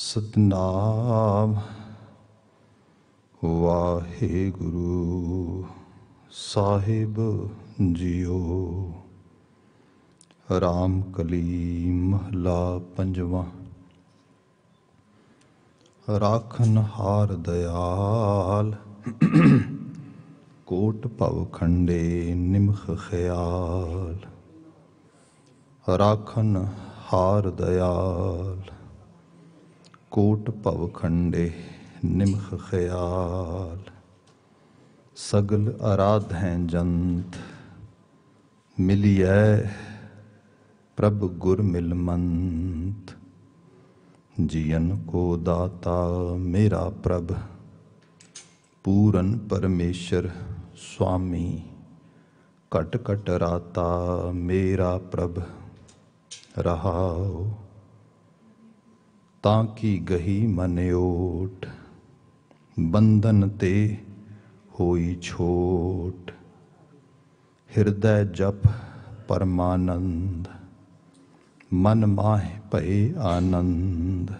ਸਤਨਾਮ ਵਾਹਿਗੁਰੂ ਸਾਹਿਬ ਜੀਓ ਰਾਮ ਕਲੀ ਮਹਲਾ ਪੰਜਵਾਂ ਰਾਖਨ ਹਾਰ ਦਿਆਲ ਕੋਟ ਭਵ ਖੰਡੇ ਨਿਮਖ ਖਿਆਲ ਰਾਖਨ ਹਾਰ ਦਿਆਲ कोट पवखंडे निमख खयाल सगल आराध हैं जंत मिली प्रभ गुर मिलमंत जियन को दाता मेरा प्रभ पूरन परमेश्वर स्वामी कट कट राता मेरा प्रभ रहा ताकि गही मनयोट बंधन ते होई छोट हृदय जप परमानंद मन माह पे आनंद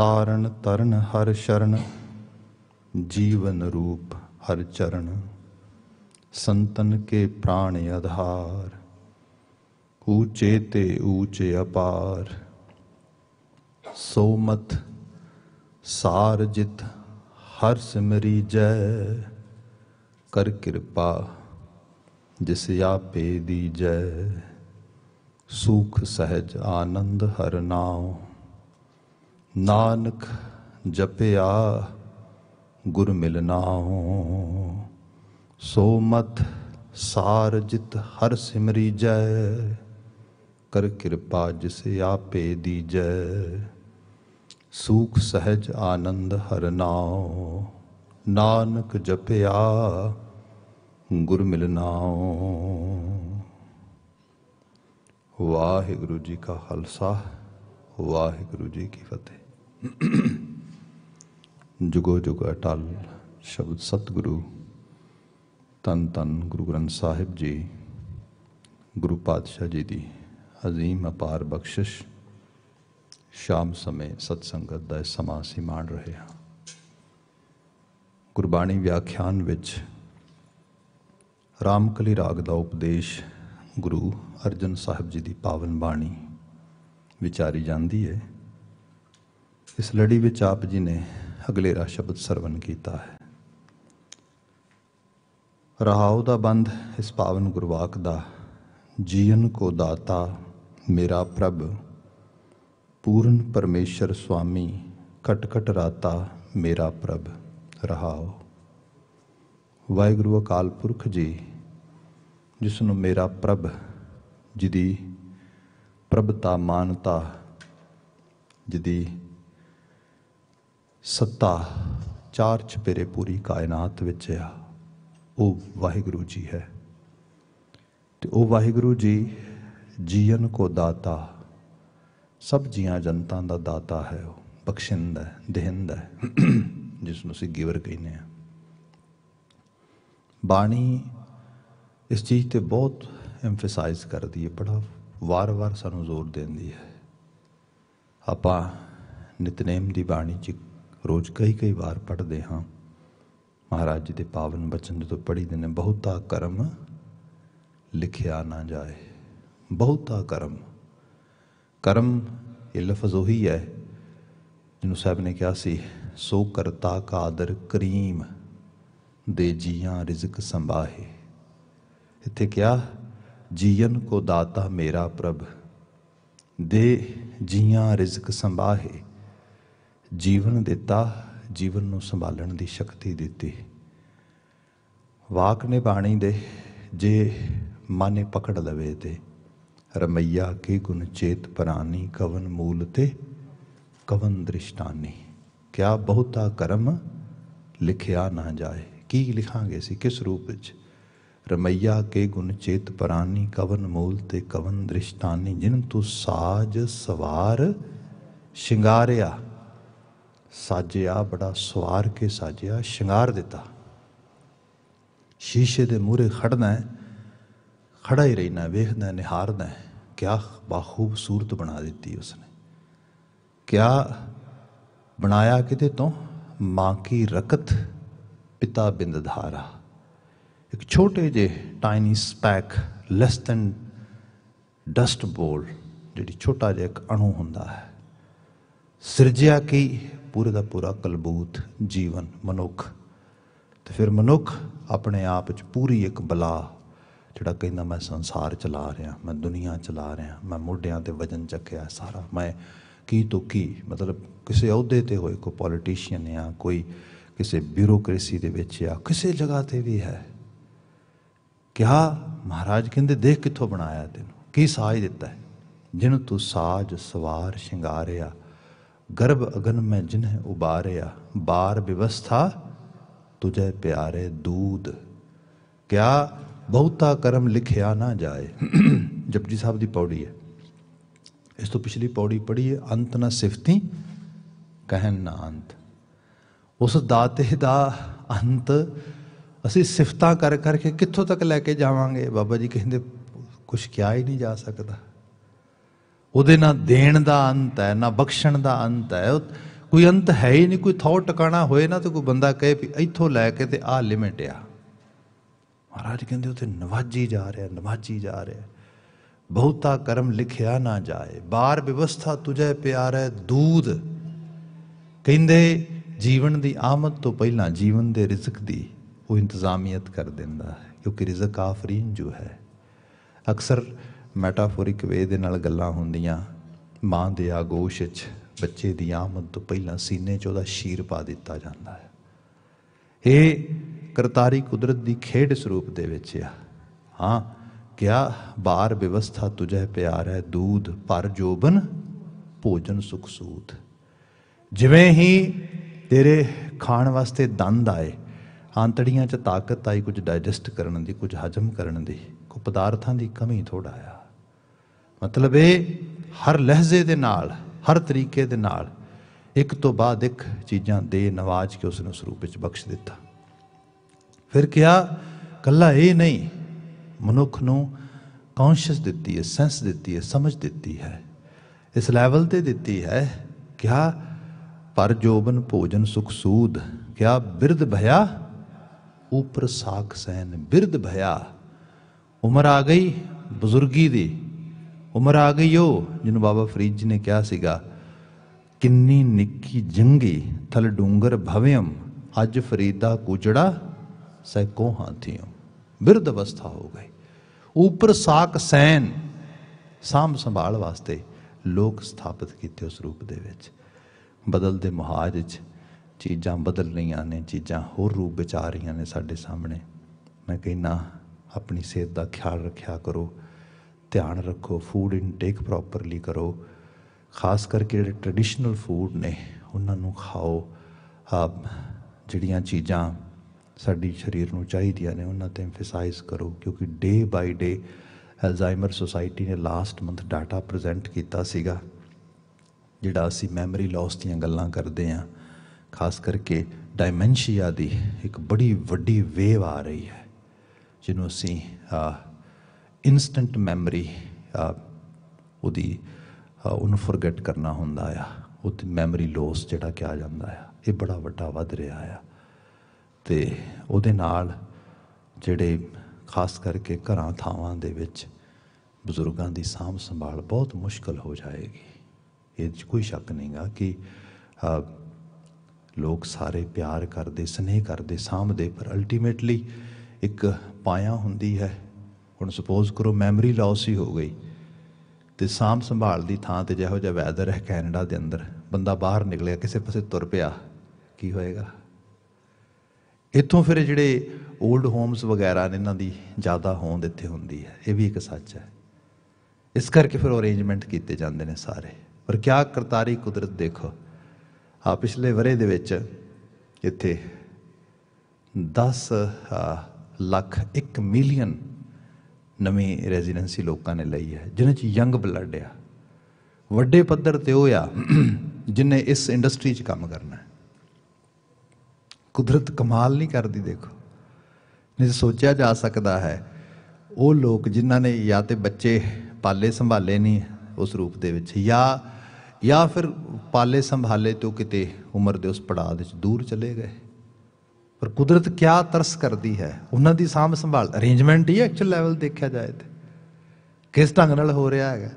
तारण तरण हर शरण जीवन रूप हर चरण संतन के प्राण आधार ऊंचे ते ऊंचे अपार ਸੋਮਤ ਸਾਰ ਜਿਤ ਹਰ ਸਿਮਰੀ ਜੈ ਕਰ ਕਿਰਪਾ ਜਿਸ ਆਪੇ ਦੀ ਜੈ ਸੁਖ ਸਹਿਜ ਆਨੰਦ ਹਰ ਨਾਮ ਨਾਨਕ ਜਪਿਆ ਗੁਰ ਮਿਲਨਾਉ ਸੋ ਮਤ ਸਾਰ ਜਿਤ ਹਰ ਸਿਮਰੀ ਜੈ ਕਰ ਕਿਰਪਾ ਜਿਸ ਆਪੇ ਦੀ ਜੈ ਸੂਖ ਸਹਿਜ ਆਨੰਦ ਹਰਨਾਉ ਨਾਨਕ ਜਪਿਆ ਗੁਰ ਮਿਲਨਾਉ ਵਾਹਿਗੁਰੂ ਜੀ ਕਾ ਖਾਲਸਾ ਵਾਹਿਗੁਰੂ ਜੀ ਕੀ ਫਤਿਹ ਜੁਗੋ ਜੁਗ ਅਟਲ ਸ਼ਬਦ ਸਤਿਗੁਰੂ ਤਨ ਤਨ ਗੁਰੂ ਗ੍ਰੰਥ ਸਾਹਿਬ ਜੀ ਗੁਰੂ ਪਾਤਸ਼ਾਹ ਜੀ ਦੀ عظیم ਅਪਾਰ ਬਖਸ਼ਿਸ਼ ਸ਼ਾਮ ਸਮੇਂ ਸਤਸੰਗਤ ਦਾ ਸਮਾਂ ਸੀ ਮਾਣ ਰਹੇ ਹਾਂ ਗੁਰਬਾਣੀ ਵਿਆਖਿਆਨ ਵਿੱਚ ਰਾਮਕਲੀ ਰਾਗ ਦਾ ਉਪਦੇਸ਼ ਗੁਰੂ ਅਰਜਨ ਸਾਹਿਬ ਜੀ ਦੀ ਪਾਵਨ ਬਾਣੀ ਵਿਚਾਰੀ ਜਾਂਦੀ ਹੈ ਇਸ ਲੜੀ ਵਿੱਚ ਆਪ ਜੀ ਨੇ ਅਗਲੇਰਾ ਸ਼ਬਦ ਸਰਵਨ ਕੀਤਾ ਹੈ ਰਹਾਉ ਦਾ ਬੰਧ ਇਸ ਪਾਵਨ ਗੁਰਵਾਕ ਦਾ ਜੀਵਨ ਕੋ ਦਾਤਾ ਮੇਰਾ ਪ੍ਰਭ ਪੂਰਨ ਪਰਮੇਸ਼ਰ ਸੁਆਮੀ ਘਟ ਰਾਤਾ ਮੇਰਾ ਪ੍ਰਭ ਰਹਾਓ ਵਾਹਿਗੁਰੂ ਅਕਾਲ ਪੁਰਖ ਜੀ ਜਿਸ ਨੂੰ ਮੇਰਾ ਪ੍ਰਭ ਜਿਹਦੀ ਪ੍ਰਭਤਾ ਮਾਨਤਾ ਜਿਹਦੀ ਸੱਤਾ ਚਾਰ ਚਪੇਰੇ ਪੂਰੀ ਕਾਇਨਾਤ ਵਿੱਚ ਆ ਉਹ ਵਾਹਿਗੁਰੂ ਜੀ ਹੈ ਤੇ ਉਹ ਵਾਹਿਗੁਰੂ ਜੀ ਜੀਵਨ ਕੋ ਦਾਤਾ ਸਭ ਜੀਆਂ ਜਨਤਾਂ ਦਾ ਦਾਤਾ ਹੈ ਉਹ ਬਖਸ਼ਿੰਦ ਹੈ ਦੇਹਿੰਦ ਹੈ ਜਿਸ ਨੂੰ ਅਸੀਂ ਗਿਵਰ ਕਹਿੰਦੇ ਆ ਬਾਣੀ ਇਸ ਚੀਜ਼ ਤੇ ਬਹੁਤ ਐਮਫਸਾਈਜ਼ ਕਰਦੀ ਹੈ ਬੜਾ ਵਾਰ-ਵਾਰ ਸਾਨੂੰ ਜ਼ੋਰ ਦਿੰਦੀ ਹੈ ਆਪਾਂ ਨਿਤਨੇਮ ਦੀ ਬਾਣੀ ਚ ਰੋਜ਼ ਕਈ-ਕਈ ਵਾਰ ਪੜ੍ਹਦੇ ਹਾਂ ਮਹਾਰਾਜ ਜੀ ਦੇ ਪਾਵਨ ਬਚਨ ਜਦੋਂ ਪੜ੍ਹੀ ਨੇ ਬਹੁਤਾ ਕਰਮ ਲਿਖਿਆ ਨਾ ਜਾਏ ਬਹੁਤਾ ਕਰਮ ਕਰਮ ਇਹ ਲਫ਼ਜ਼ ਉਹੀ ਹੈ ਜਿਹਨੂੰ ਸਾਹਿਬ ਨੇ ਕਿਹਾ ਸੀ ਸੋ ਕਰਤਾ ਕਾਦਰ ਕਰੀਮ ਦੇ ਜੀਆਂ ਰਿਜ਼ਕ ਸੰਭਾਹੇ ਇੱਥੇ ਕਿਹਾ ਜੀਵਨ ਕੋ ਦਾਤਾ ਮੇਰਾ ਪ੍ਰਭ ਦੇ ਜੀਆਂ ਰਿਜ਼ਕ ਸੰਭਾਹੇ ਜੀਵਨ ਦਿੱਤਾ ਜੀਵਨ ਨੂੰ ਸੰਭਾਲਣ ਦੀ ਸ਼ਕਤੀ ਦਿੱਤੀ ਵਾਕ ਨੇ ਬਾਣੀ ਦੇ ਜੇ ਮਨ ਪਕੜ ਲਵੇ ਤੇ ਰਮਈਆ ਕੇ ਗੁਣ ਚੇਤ ਪ੍ਰਾਨੀ ਕਵਨ ਮੂਲ ਤੇ ਕਵਨ ਦ੍ਰਿਸ਼ਟਾਨੀ ਕਿਆ ਬਹੁਤਾ ਕਰਮ ਲਿਖਿਆ ਨਾ ਜਾਏ ਕੀ ਲਿਖਾਂਗੇ ਸੀ ਕਿਸ ਰੂਪ ਵਿੱਚ ਰਮਈਆ ਕੇ ਗੁਣ ਚੇਤ ਪ੍ਰਾਨੀ ਕਵਨ ਮੂਲ ਤੇ ਕਵਨ ਦ੍ਰਿਸ਼ਟਾਨੀ ਜਿਨ ਤੂੰ ਸਾਜ ਸਵਾਰ ਸ਼ਿੰਗਾਰਿਆ ਸਾਜਿਆ ਬੜਾ ਸਵਾਰ ਕੇ ਸਾਜਿਆ ਸ਼ਿੰਗਾਰ ਦਿੱਤਾ ਸ਼ੀਸ਼ੇ ਦੇ ਮੂਰੇ ਖੜਨਾ ਹੈ ਖੜਾ ਹੀ ਰਹਿਣਾ ਵੇਖਦਾ ਨਿਹਾਰਦਾ ਕਿਆ ਖੂਬਸੂਰਤ ਬਣਾ ਦਿੱਤੀ ਉਸਨੇ ਕਿਆ ਬਣਾਇਆ ਕਿਤੇ ਤੋਂ ਮਾਂ ਕੀ ਰਕਤ ਪਿਤਾ ਬਿੰਦਧਾਰਾ ਇੱਕ ਛੋਟੇ ਜੇ tiny speck less than dust ਬੋਲ ਜਿਹੜੀ ਛੋਟਾ ਜਿਹਾ ਇੱਕ ਅਣੂ ਹੁੰਦਾ ਹੈ ਸਿਰਜਿਆ ਕੀ ਪੂਰੇ ਦਾ ਪੂਰਾ ਕਲਬੂਤ ਜੀਵਨ ਮਨੁੱਖ ਤੇ ਫਿਰ ਮਨੁੱਖ ਆਪਣੇ ਆਪ ਵਿੱਚ ਪੂਰੀ ਇੱਕ ਬਲਾ ਜਿਹੜਾ ਕਹਿੰਦਾ ਮੈਂ ਸੰਸਾਰ ਚਲਾ ਰਿਹਾ ਮੈਂ ਦੁਨੀਆ ਚਲਾ ਰਿਹਾ ਮੈਂ ਮੋਢਿਆਂ ਤੇ ਵਜਨ ਚੱਕਿਆ ਸਾਰਾ ਮੈਂ ਕੀ ਤੋਂ ਕੀ ਮਤਲਬ ਕਿਸੇ ਅਹੁਦੇ ਤੇ ਹੋਏ ਕੋਈ ਪੋਲੀਟੀਸ਼ੀਅਨ ਆ ਕੋਈ ਕਿਸੇ ਬਿਊਰੋਕ੍ਰੇਸੀ ਦੇ ਵਿੱਚ ਆ ਕਿਸੇ ਜਗ੍ਹਾ ਤੇ ਵੀ ਹੈ ਕਿਹਾ ਮਹਾਰਾਜ ਕਹਿੰਦੇ ਦੇਖ ਕਿੱਥੋਂ ਬਣਾਇਆ ਤੈਨੂੰ ਕੀ ਸਾਜ ਦਿੱਤਾ ਹੈ ਜਿਨ ਤੂੰ ਸਾਜ ਸਵਾਰ ਸ਼ਿੰਗਾਰਿਆ ਗਰਭ ਅਗਨ ਮੈਂ ਜਿਨਹਿ ਉਬਾਰਿਆ ਬਾਰ ਵਿਵਸਥਾ ਤੁਝੇ ਪਿਆਰੇ ਦੂਦ ਕਿਆ ਬਹੁਤਾ ਕਰਮ ਲਿਖਿਆ ਨਾ ਜਾਏ ਜਪਜੀ ਸਾਹਿਬ ਦੀ ਪੌੜੀ ਹੈ ਇਸ ਤੋਂ ਪਿਛਲੀ ਪੌੜੀ ਪੜ੍ਹੀਏ ਹੈ ਅੰਤ ਨਾ ਸਿਫਤੀ ਕਹਿਨ ਨਾ ਅੰਤ ਉਸ ਦਾਤੇ ਦਾ ਅੰਤ ਅਸੀਂ ਸਿਫਤਾਂ ਕਰ ਕਰਕੇ ਕਿੱਥੋਂ ਤੱਕ ਲੈ ਕੇ ਜਾਵਾਂਗੇ ਬਾਬਾ ਜੀ ਕਹਿੰਦੇ ਕੁਝ ਕਿਹਾ ਹੀ ਨਹੀਂ ਜਾ ਸਕਦਾ ਉਹਦੇ ਨਾਲ ਦੇਣ ਦਾ ਅੰਤ ਹੈ ਨਾ ਬਖਸ਼ਣ ਦਾ ਅੰਤ ਹੈ ਕੋਈ ਅੰਤ ਹੈ ਹੀ ਨਹੀਂ ਕੋਈ ਥੌ ਟਿਕਾਣਾ ਹੋਏ ਨਾ ਤੇ ਕੋਈ ਬੰਦਾ ਕਹੇ ਵੀ ਇੱਥੋਂ ਲੈ ਕੇ ਤੇ ਆ ਲਿਮਟ ਆ ਮਹਾਰਾਜ ਕਹਿੰਦੇ ਉਹ ਤੇ ਨਵਾਜੀ ਜਾ ਰਿਹਾ ਨਵਾਜੀ ਜਾ ਰਿਹਾ ਬਹੁਤਾ ਕਰਮ ਲਿਖਿਆ ਨਾ ਜਾਏ ਬਾਰ ਵਿਵਸਥਾ ਤੁਝੇ ਪਿਆਰ ਹੈ ਦੂਧ ਕਹਿੰਦੇ ਜੀਵਨ ਦੀ ਆਮਦ ਤੋਂ ਪਹਿਲਾਂ ਜੀਵਨ ਦੇ ਰਿਜ਼ਕ ਦੀ ਉਹ ਇੰਤਜ਼ਾਮੀਅਤ ਕਰ ਦਿੰਦਾ ਹੈ ਕਿਉਂਕਿ ਰਿਜ਼ਕ ਆਫਰੀਨ ਜੋ ਹੈ ਅਕਸਰ ਮੈਟਾਫੋਰਿਕ ਵੇ ਦੇ ਨਾਲ ਗੱਲਾਂ ਹੁੰਦੀਆਂ ਮਾਂ ਦੇ ਆਗੋਸ਼ ਵਿੱਚ ਬੱਚੇ ਦੀ ਆਮਦ ਤੋਂ ਪਹਿਲਾਂ ਸੀਨੇ 'ਚ ਉਹਦਾ ਸ਼ੀਰ ਪਾ ਦਿੱਤਾ ਜਾਂਦਾ ਹੈ ਇਹ ਕਰਤਾਰੀ ਕੁਦਰਤ ਦੀ ਖੇਡ ਸਰੂਪ ਦੇ ਵਿੱਚ ਆ ਹਾਂ ਕਿਆ ਬਾਰ ਵਿਵਸਥਾ ਤੁਝੇ ਪਿਆਰ ਹੈ ਦੂਧ ਪਰ ਜੋਬਨ ਭੋਜਨ ਸੁਖ ਸੂਤ ਜਿਵੇਂ ਹੀ ਤੇਰੇ ਖਾਣ ਵਾਸਤੇ ਦੰਦ ਆਏ ਆਂਤੜੀਆਂ 'ਚ ਤਾਕਤ ਆਈ ਕੁਝ ਡਾਈਜੈਸਟ ਕਰਨ ਦੀ ਕੁਝ ਹਜਮ ਕਰਨ ਦੀ ਕੋ ਪਦਾਰਥਾਂ ਦੀ ਕਮੀ ਥੋੜਾ ਆ ਮਤਲਬ ਇਹ ਹਰ ਲਹਿਜ਼ੇ ਦੇ ਨਾਲ ਹਰ ਤਰੀਕੇ ਦੇ ਨਾਲ ਇੱਕ ਤੋਂ ਬਾਅਦ ਇੱਕ ਚੀਜ਼ਾਂ ਦੇ ਨਵਾਜ ਕੇ ਉਸ ਨੂੰ ਸਰੂਪ ਵਿੱਚ ਬਖਸ਼ ਦਿੱਤਾ ਫਿਰ ਕਿਹਾ ਕੱਲਾ ਇਹ ਨਹੀਂ ਮਨੁੱਖ ਨੂੰ ਕੌਨਸ਼ੀਅਸ ਦਿੱਤੀ ਹੈ ਸੈਂਸ ਦਿੱਤੀ ਹੈ ਸਮਝ ਦਿੱਤੀ ਹੈ ਇਸ ਲੈਵਲ ਤੇ ਦਿੱਤੀ ਹੈ ਕਿਹਾ ਪਰ ਜੋਬਨ ਭੋਜਨ ਸੁਖ ਸੂਦ ਕਿਹਾ ਬਿਰਧ ਭਇਆ ਉਪਰ ਸਾਖ ਸੈਨ ਬਿਰਧ ਭਇਆ ਉਮਰ ਆ ਗਈ ਬਜ਼ੁਰਗੀ ਦੀ ਉਮਰ ਆ ਗਈ ਉਹ ਜਿਹਨੂੰ ਬਾਬਾ ਫਰੀਦ ਜੀ ਨੇ ਕਿਹਾ ਸੀਗਾ ਕਿੰਨੀ ਨਿੱਕੀ ਜੰਗੀ ਥਲ ਡੂੰਗਰ ਭਵਯਮ ਅੱਜ ਫਰੀਦਾ ਕੁਜੜਾ ਸੈਕੋ हाथियों ਬਿਰਧ ਅਵਸਥਾ ਹੋ ਗਈ ਉਪਰ ਸਾਖ ਸੈਨ ਸਾਮ ਸੰਭਾਲ ਵਾਸਤੇ ਲੋਕ ਸਥਾਪਿਤ ਕੀਤੇ ਉਸ ਰੂਪ ਦੇ ਵਿੱਚ ਬਦਲਦੇ ਮਹਾਜ ਚ ਚੀਜ਼ਾਂ ਬਦਲ ਰਹੀਆਂ ਨੇ ਚੀਜ਼ਾਂ ਹੋਰ ਰੂਪ ਵਿੱਚ ਆ ਰਹੀਆਂ ਨੇ ਸਾਡੇ ਸਾਹਮਣੇ ਮੈਂ ਕਹਿੰਨਾ ਆਪਣੀ ਸਿਹਤ ਦਾ ਖਿਆਲ ਰੱਖਿਆ ਕਰੋ ਧਿਆਨ ਰੱਖੋ ਫੂਡ ਇਨਟੇਕ ਪ੍ਰੋਪਰਲੀ ਕਰੋ ਖਾਸ ਕਰਕੇ ਜਿਹੜੇ ਟ੍ਰੈਡੀਸ਼ਨਲ ਫੂਡ ਨੇ ਉਹਨਾਂ ਨੂੰ ਖਾਓ ਆ ਜਿਹੜੀਆਂ ਚੀਜ਼ਾਂ ਸਾਡੀ ਸਰੀਰ ਨੂੰ ਚਾਹੀਦੀਆਂ ਨੇ ਉਹਨਾਂ ਤੇ ਐਮਫਸਾਈਜ਼ ਕਰੋ ਕਿਉਂਕਿ day by day Alzheimer society ਨੇ ਲਾਸਟ ਮੰਥ ਡਾਟਾ ਪ੍ਰੈਜ਼ੈਂਟ ਕੀਤਾ ਸੀਗਾ ਜਿਹੜਾ ਅਸੀਂ ਮੈਮਰੀ ਲਾਸ ਦੀਆਂ ਗੱਲਾਂ ਕਰਦੇ ਆ ਖਾਸ ਕਰਕੇ ਡਾਈਮੈਂਸ਼ੀਆ ਦੀ ਇੱਕ ਬੜੀ ਵੱਡੀ ਵੇਵ ਆ ਰਹੀ ਹੈ ਜਿਹਨੂੰ ਅਸੀਂ ਇਨਸਟੈਂਟ ਮੈਮਰੀ ਉਹਦੀ ਉਹਨੂੰ ਫੋਰਗੇਟ ਕਰਨਾ ਹੁੰਦਾ ਆ ਉਹ ਮੈਮਰੀ ਲਾਸ ਜਿਹੜਾ ਕਿਹਾ ਜਾਂਦਾ ਆ ਇਹ ਬੜਾ ਵੱਡਾ ਵੱਧ ਰਿਹਾ ਆ ਤੇ ਉਹਦੇ ਨਾਲ ਜਿਹੜੇ ਖਾਸ ਕਰਕੇ ਘਰਾਂ ਥਾਵਾਂ ਦੇ ਵਿੱਚ ਬਜ਼ੁਰਗਾਂ ਦੀ ਸਾਂਭ ਸੰਭਾਲ ਬਹੁਤ ਮੁਸ਼ਕਲ ਹੋ ਜਾਏਗੀ ਇਹ 'ਚ ਕੋਈ ਸ਼ੱਕ ਨਹੀਂਗਾ ਕਿ ਲੋਕ ਸਾਰੇ ਪਿਆਰ ਕਰਦੇ ਸਨੇਹ ਕਰਦੇ ਸਾਂਭਦੇ ਪਰ ਅਲਟੀਮੇਟਲੀ ਇੱਕ ਪਾਇਆ ਹੁੰਦੀ ਹੈ ਹੁਣ ਸੁਪੋਜ਼ ਕਰੋ ਮੈਮਰੀ ਲਾਸ ਹੀ ਹੋ ਗਈ ਤੇ ਸਾਂਭ ਸੰਭਾਲ ਦੀ ਥਾਂ ਤੇ ਜਿਹੋ ਜਿਹਾ ਵੈਦਰ ਹੈ ਕੈਨੇਡਾ ਦੇ ਅੰਦਰ ਬੰਦਾ ਬਾਹਰ ਨਿਕਲਿਆ ਕਿਸੇ ਪਾਸੇ ਤੁਰ ਪਿਆ ਕੀ ਹੋਏਗਾ ਇੱਥੋਂ ਫਿਰ ਜਿਹੜੇ 올ਡ ਹੋਮਸ ਵਗੈਰਾ ਨੇ ਇਹਨਾਂ ਦੀ ਜ਼ਿਆਦਾ ਹੋਂਦ ਇੱਥੇ ਹੁੰਦੀ ਹੈ ਇਹ ਵੀ ਇੱਕ ਸੱਚ ਹੈ ਇਸ ਕਰਕੇ ਫਿਰ ਅਰੇਂਜਮੈਂਟ ਕੀਤੇ ਜਾਂਦੇ ਨੇ ਸਾਰੇ ਪਰ ਕਿਆ ਕਰਤਾਰੀ ਕੁਦਰਤ ਦੇਖੋ ਆ ਪਿਛਲੇ ਵਰੇ ਦੇ ਵਿੱਚ ਇੱਥੇ 10 ਲੱਖ 1 ਮਿਲੀਅਨ ਨਵੀਂ ਰੈਜ਼ੀਡੈਂਸੀ ਲੋਕਾਂ ਨੇ ਲਈ ਹੈ ਜਿਨ੍ਹਾਂ 'ਚ ਯੰਗ ਬਲੱਡ ਆ ਵੱਡੇ ਪੱਧਰ ਤੇ ਉਹ ਆ ਜਿਨ੍ਹਾਂ ਇਸ ਇੰਡਸਟਰੀ 'ਚ ਕੰਮ ਕਰਨਾ ਹੈ ਕੁਦਰਤ ਕਮਾਲ ਨਹੀਂ ਕਰਦੀ ਦੇਖੋ ਨਹੀਂ ਸੋਚਿਆ ਜਾ ਸਕਦਾ ਹੈ ਉਹ ਲੋਕ ਜਿਨ੍ਹਾਂ ਨੇ ਜਾਂ ਤੇ ਬੱਚੇ ਪਾਲੇ ਸੰਭਾਲੇ ਨਹੀਂ ਉਸ ਰੂਪ ਦੇ ਵਿੱਚ ਜਾਂ ਜਾਂ ਫਿਰ ਪਾਲੇ ਸੰਭਾਲੇ ਤੋਂ ਕਿਤੇ ਉਮਰ ਦੇ ਉਸ ਪੜਾਅ ਦੇ ਵਿੱਚ ਦੂਰ ਚਲੇ ਗਏ ਪਰ ਕੁਦਰਤ ਕਿਆ ਤਰਸ ਕਰਦੀ ਹੈ ਉਹਨਾਂ ਦੀ ਸਾਂਭ ਸੰਭਾਲ ਅਰੇਂਜਮੈਂਟ ਹੀ ਐਕਚੁਅਲ ਲੈਵਲ ਦੇਖਿਆ ਜਾਏ ਤੇ ਕਿਸ ਢੰਗ ਨਾਲ ਹੋ ਰਿਹਾ ਹੈਗਾ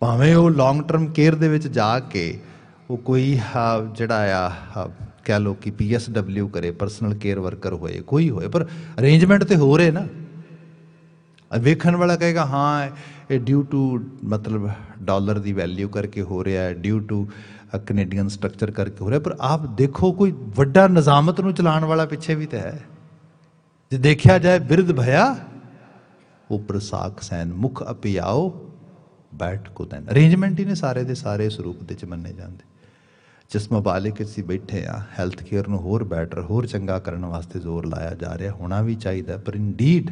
ਭਾਵੇਂ ਉਹ ਲੌਂਗ ਟਰਮ ਕੇਅਰ ਦੇ ਵਿੱਚ ਜਾ ਕੇ ਉਹ ਕੋਈ ਜਿਹੜਾ ਆ ਕਹ ਲੋ ਕਿ ਪੀਐਸਡਬਲਯੂ ਕਰੇ ਪਰਸਨਲ ਕੇਅਰ ਵਰਕਰ ਹੋਏ ਕੋਈ ਹੋਏ ਪਰ ਅਰੇਂਜਮੈਂਟ ਤੇ ਹੋ ਰਹੇ ਨਾ ਵੇਖਣ ਵਾਲਾ ਕਹੇਗਾ ਹਾਂ ਇਹ ਡਿਊ ਟੂ ਮਤਲਬ ਡਾਲਰ ਦੀ ਵੈਲਿਊ ਕਰਕੇ ਹੋ ਰਿਹਾ ਹੈ ਡਿਊ ਟੂ ਕੈਨੇਡੀਅਨ ਸਟਰਕਚਰ ਕਰਕੇ ਹੋ ਰਿਹਾ ਪਰ ਆਪ ਦੇਖੋ ਕੋਈ ਵੱਡਾ ਨਿਜ਼ਾਮਤ ਨੂੰ ਚਲਾਉਣ ਵਾਲਾ ਪਿੱਛੇ ਵੀ ਤਾਂ ਹੈ ਜੇ ਦੇਖਿਆ ਜਾਏ ਬਿਰਧ ਭਇਆ ਉਪਰ ਸਾਖ ਸੈਨ ਮੁਖ ਅਪਿਆਓ ਬੈਠ ਕੋ ਤੈਨ ਅਰੇਂਜਮੈਂਟ ਹੀ ਨੇ ਸਾਰੇ ਦੇ ਸਾਰੇ ਸਰੂਪ ਦੇ ਚ ਮੰਨੇ ਜਾਂਦੇ ਜਿਸ ਮਮਾਲਿਕ ਸੀ ਬੈਠੇ ਆ ਹੈਲਥ ਕੇਅਰ ਨੂੰ ਹੋਰ ਬੈਟਰ ਹੋਰ ਚੰਗਾ ਕਰਨ ਵਾਸਤੇ ਜ਼ੋਰ ਲਾਇਆ ਜਾ ਰਿਹਾ ਹੋਣਾ ਵੀ ਚਾਹੀਦਾ ਪਰ ਇਨਡੀਡ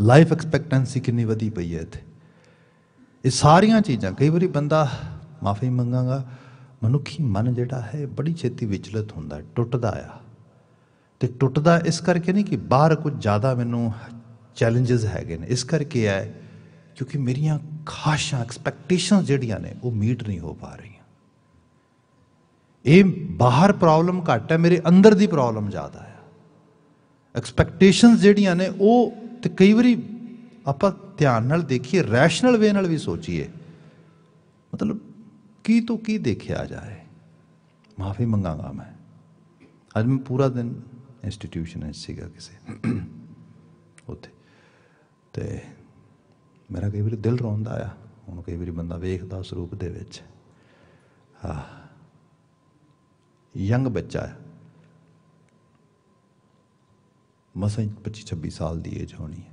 ਲਾਈਫ ਐਕਸਪੈਕਟੈਂਸੀ ਕਿੰਨੀ ਵਧੀ ਪਈ ਹੈ ਇੱਥੇ ਇਹ ਸਾਰੀਆਂ ਚੀਜ਼ਾਂ ਕਈ ਵਾਰੀ ਬੰਦਾ ਮਾਫੀ ਮੰਗਾਗਾ ਮਨੁੱਖੀ ਮਨ ਜਿਹੜਾ ਹੈ ਬੜੀ ਛੇਤੀ ਵਿਚਲਿਤ ਹੁੰਦਾ ਹੈ ਟੁੱਟਦਾ ਆ ਤੇ ਟੁੱਟਦਾ ਇਸ ਕਰਕੇ ਨਹੀਂ ਕਿ ਬਾਹਰ ਕੁਝ ਜ਼ਿਆਦਾ ਮੈਨੂੰ ਚੈਲੰਜਸ ਹੈਗੇ ਨੇ ਇਸ ਕਰਕੇ ਆ ਕਿਉਂਕਿ ਮੇਰੀਆਂ ਖਾਸ਼ਾਂ ਐਕਸਪੈਕਟੇਸ਼ਨਸ ਜਿਹੜੀਆਂ ਨੇ ਉਹ ਮੀਟ ਨਹੀਂ ਹੋ ਪਾ ਰਹੀ ਇਹ ਬਾਹਰ ਪ੍ਰੋਬਲਮ ਘੱਟ ਹੈ ਮੇਰੇ ਅੰਦਰ ਦੀ ਪ੍ਰੋਬਲਮ ਜ਼ਿਆਦਾ ਹੈ ਐਕਸਪੈਕਟੇਸ਼ਨਸ ਜਿਹੜੀਆਂ ਨੇ ਉਹ ਤੇ ਕਈ ਵਾਰੀ ਆਪਾਂ ਧਿਆਨ ਨਾਲ ਦੇਖੀਏ ਰੈਸ਼ਨਲ ਵੇ ਨਾਲ ਵੀ ਸੋਚੀਏ ਮਤਲਬ ਕੀ ਤੋਂ ਕੀ ਦੇਖਿਆ ਜਾਏ ਮਾਫੀ ਮੰਗਾਂਗਾ ਮੈਂ ਅੱਜ ਮੈਂ ਪੂਰਾ ਦਿਨ ਇੰਸਟੀਟਿਊਸ਼ਨ ਐ ਸੀਗਾ ਕਿਸੇ ਉੱਥੇ ਤੇ ਮੇਰਾ ਕਈ ਵਾਰੀ ਦਿਲ ਰੋਂਦਾ ਆ ਹੁਣ ਕਈ ਵਾਰੀ ਬੰਦਾ ਵੇਖਦਾ ਉਸ ਰੂਪ ਦੇ ਵਿੱਚ ਆਹ ਯੰਗ ਬੱਚਾ ਹੈ ਮਸਾਂ 25 26 ਸਾਲ ਦੀ ਏਜ ਹੋਣੀ ਹੈ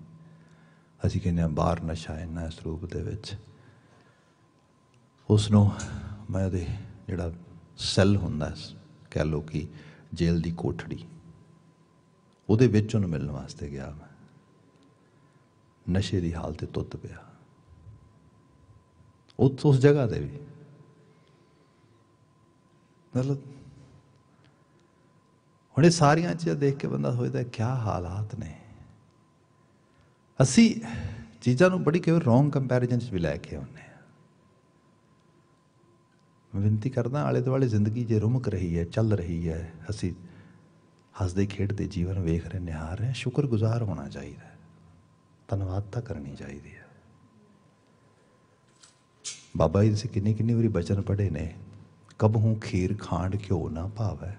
ਅਸੀਂ ਕਹਿੰਦੇ ਆ ਬਾਹਰ ਨਸ਼ਾ ਇੰਨਾ ਇਸ ਰੂਪ ਦੇ ਵਿੱਚ ਉਸ ਨੂੰ ਮੈਂ ਉਹਦੇ ਜਿਹੜਾ ਸੈੱਲ ਹੁੰਦਾ ਕਹਿ ਲੋ ਕਿ ਜੇਲ੍ਹ ਦੀ ਕੋਠੜੀ ਉਹਦੇ ਵਿੱਚ ਉਹਨੂੰ ਮਿਲਣ ਵਾਸਤੇ ਗਿਆ ਮੈਂ ਨਸ਼ੇ ਦੀ ਹਾਲਤ ਤੁੱਤ ਪਿਆ ਉਸ ਉਸ ਜਗ੍ਹਾ ਤੇ ਵੀ ਮਤਲਬ ਹੁਣ ਇਹ ਸਾਰੀਆਂ ਚੀਜ਼ਾਂ ਦੇਖ ਕੇ ਬੰਦਾ ਸੋਚਦਾ ਕੀ ਹਾਲਾਤ ਨੇ ਅਸੀਂ ਚੀਜ਼ਾਂ ਨੂੰ ਬੜੀ ਕਿਵੇਂ ਰੋਂਗ ਕੰਪੈਰੀਜ਼ਨ ਚ ਵੀ ਲੈ ਕੇ ਆਉਂਦੇ ਆ ਮੈਂ ਬੇਨਤੀ ਕਰਦਾ ਆਲੇ ਦੁਆਲੇ ਜ਼ਿੰਦਗੀ ਜੇ ਰੁਮਕ ਰਹੀ ਹੈ ਚੱਲ ਰਹੀ ਹੈ ਅਸੀਂ ਹੱਸਦੇ ਖੇਡਦੇ ਜੀਵਨ ਵੇਖ ਰਹੇ ਨਿਹਾਰ ਰਹੇ ਸ਼ੁਕਰਗੁਜ਼ਾਰ ਹੋਣਾ ਚਾਹੀਦਾ ਧੰਨਵਾਦ ਤਾਂ ਕਰਨੀ ਚਾਹੀਦੀ ਹੈ ਬਾਬਾ ਜੀ ਦੇ ਕਿੰਨੀ ਕਿੰਨੀ ਵਾਰੀ ਬਚਨ ਪੜੇ ਨੇ ਕਬ ਹੂੰ ਖੀਰ ਖਾਂਡ ਕਿਉ ਨਾ ਭਾਵੈ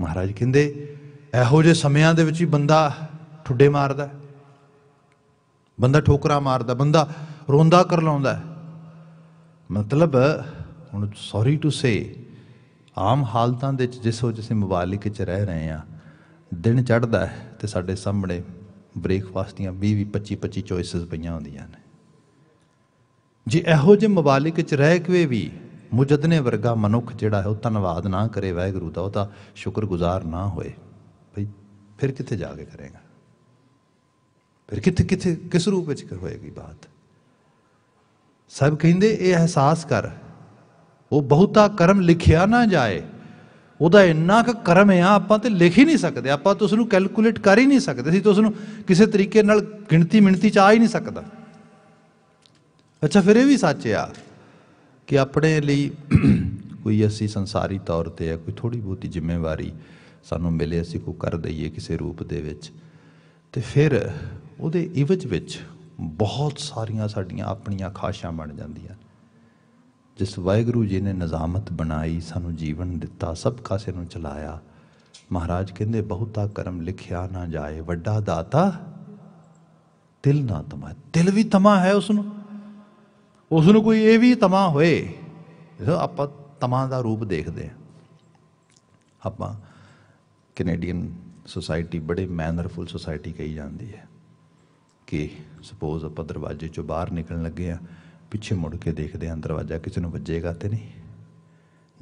ਮਹਾਰਾਜ ਕਹਿੰਦੇ ਇਹੋ ਜੇ ਸਮਿਆਂ ਦੇ ਵਿੱਚ ਹੀ ਬੰਦਾ ਠੁੱਡੇ ਮਾਰਦਾ ਬੰਦਾ ਠੋਕਰਾ ਮਾਰਦਾ ਬੰਦਾ ਰੋਂਦਾ ਕਰ ਲਾਉਂਦਾ ਮਤਲਬ ਹੁਣ ਸੌਰੀ ਟੂ ਸੇ ਆਮ ਹਾਲਤਾਂ ਦੇ ਵਿੱਚ ਜਿਸ ਹੋ ਜਿਸੇ ਮਵਾਲਿਕ ਚ ਰਹਿ ਰਹੇ ਆ ਦਿਨ ਚੜਦਾ ਤੇ ਸਾਡੇ ਸਾਹਮਣੇ ਬ੍ਰੇਕਫਾਸਟ ਦੀਆਂ 20 25 25 ਚੋਇਸਸ ਪਈਆਂ ਹੁੰਦੀਆਂ ਨੇ ਜੇ ਇਹੋ ਜੇ ਮਵਾਲਿਕ ਚ ਰਹਿ ਕੇ ਵੀ ਮੁਜਦਨੇ ਵਰਗਾ ਮਨੁੱਖ ਜਿਹੜਾ ਹੈ ਉਹ ਧੰਨਵਾਦ ਨਾ ਕਰੇ ਵਾਹਿਗੁਰੂ ਦਾ ਉਹ ਤਾਂ ਸ਼ੁਕਰਗੁਜ਼ਾਰ ਨਾ ਹੋਏ ਭਈ ਫਿਰ ਕਿੱਥੇ ਜਾ ਕੇ ਕਰੇਗਾ ਫਿਰ ਕਿੱਥੇ ਕਿੱਥੇ ਕਿਸ ਰੂਪ ਵਿੱਚ ਹੋਏਗੀ ਬਾਤ ਸਭ ਕਹਿੰਦੇ ਇਹ ਅਹਿਸਾਸ ਕਰ ਉਹ ਬਹੁਤਾ ਕਰਮ ਲਿਖਿਆ ਨਾ ਜਾਏ ਉਹਦਾ ਇੰਨਾ ਕੁ ਕਰਮ ਆ ਆਪਾਂ ਤੇ ਲਿਖ ਹੀ ਨਹੀਂ ਸਕਦੇ ਆਪਾਂ ਤਾਂ ਉਸ ਨੂੰ ਕੈਲਕੂਲੇਟ ਕਰ ਹੀ ਨਹੀਂ ਸਕਦੇ ਸੀ ਤਾਂ ਉਸ ਨੂੰ ਕਿਸੇ ਤਰੀਕੇ ਨਾਲ ਗਿਣਤੀ ਮਿਣਤੀ ਚ ਆ ਹੀ ਨਹੀਂ ਸਕਦਾ ਅੱਛਾ ਫਿਰ ਇਹ ਵੀ ਸੱਚ ਆ ਕਿ ਆਪਣੇ ਲਈ ਕੋਈ ਅਸੀਂ ਸੰਸਾਰੀ ਤੌਰ ਤੇ ਹੈ ਕੋਈ ਥੋੜੀ ਬਹੁਤੀ ਜ਼ਿੰਮੇਵਾਰੀ ਸਾਨੂੰ ਮਿਲੇ ਅਸੀਂ ਕੋ ਕਰ ਦਈਏ ਕਿਸੇ ਰੂਪ ਦੇ ਵਿੱਚ ਤੇ ਫਿਰ ਉਹਦੇ ਇਵਜ ਵਿੱਚ ਬਹੁਤ ਸਾਰੀਆਂ ਸਾਡੀਆਂ ਆਪਣੀਆਂ ਖਾਸ਼ਾਂ ਬਣ ਜਾਂਦੀਆਂ ਜਿਸ ਵਾਹਿਗੁਰੂ ਜੀ ਨੇ ਨਿਜ਼ਾਮਤ ਬਣਾਈ ਸਾਨੂੰ ਜੀਵਨ ਦਿੱਤਾ ਸਭ ਕਾਸੇ ਨੂੰ ਚਲਾਇਆ ਮਹਾਰਾਜ ਕਹਿੰਦੇ ਬਹੁਤਾ ਕਰਮ ਲਿਖਿਆ ਨਾ ਜਾਏ ਵੱਡਾ ਦਾਤਾ ਤਿਲ ਨਾ ਤਮਾ ਤਿਲ ਵੀ ਤਮਾ ਹੈ ਉਸ ਨੂੰ ਉਸ ਨੂੰ ਕੋਈ ਇਹ ਵੀ ਤਮਾ ਹੋਏ ਆਪਾਂ ਤਮਾ ਦਾ ਰੂਪ ਦੇਖਦੇ ਆ ਆਪਾਂ ਕੈਨੇਡੀਅਨ ਸੋਸਾਇਟੀ ਬੜੇ ਮੈਨਰਫੁਲ ਸੋਸਾਇਟੀ ਕਹੀ ਜਾਂਦੀ ਹੈ ਕਿ ਸਪੋਜ਼ ਆਪਾਂ ਦਰਵਾਜ਼ੇ ਚੋਂ ਬਾਹਰ ਨਿਕਲਣ ਲੱਗੇ ਆ ਪਿੱਛੇ ਮੁੜ ਕੇ ਦੇਖਦੇ ਆਂ ਦਰਵਾਜ਼ਾ ਕਿਸੇ ਨੂੰ ਵੱਜੇਗਾ ਤੇ ਨਹੀਂ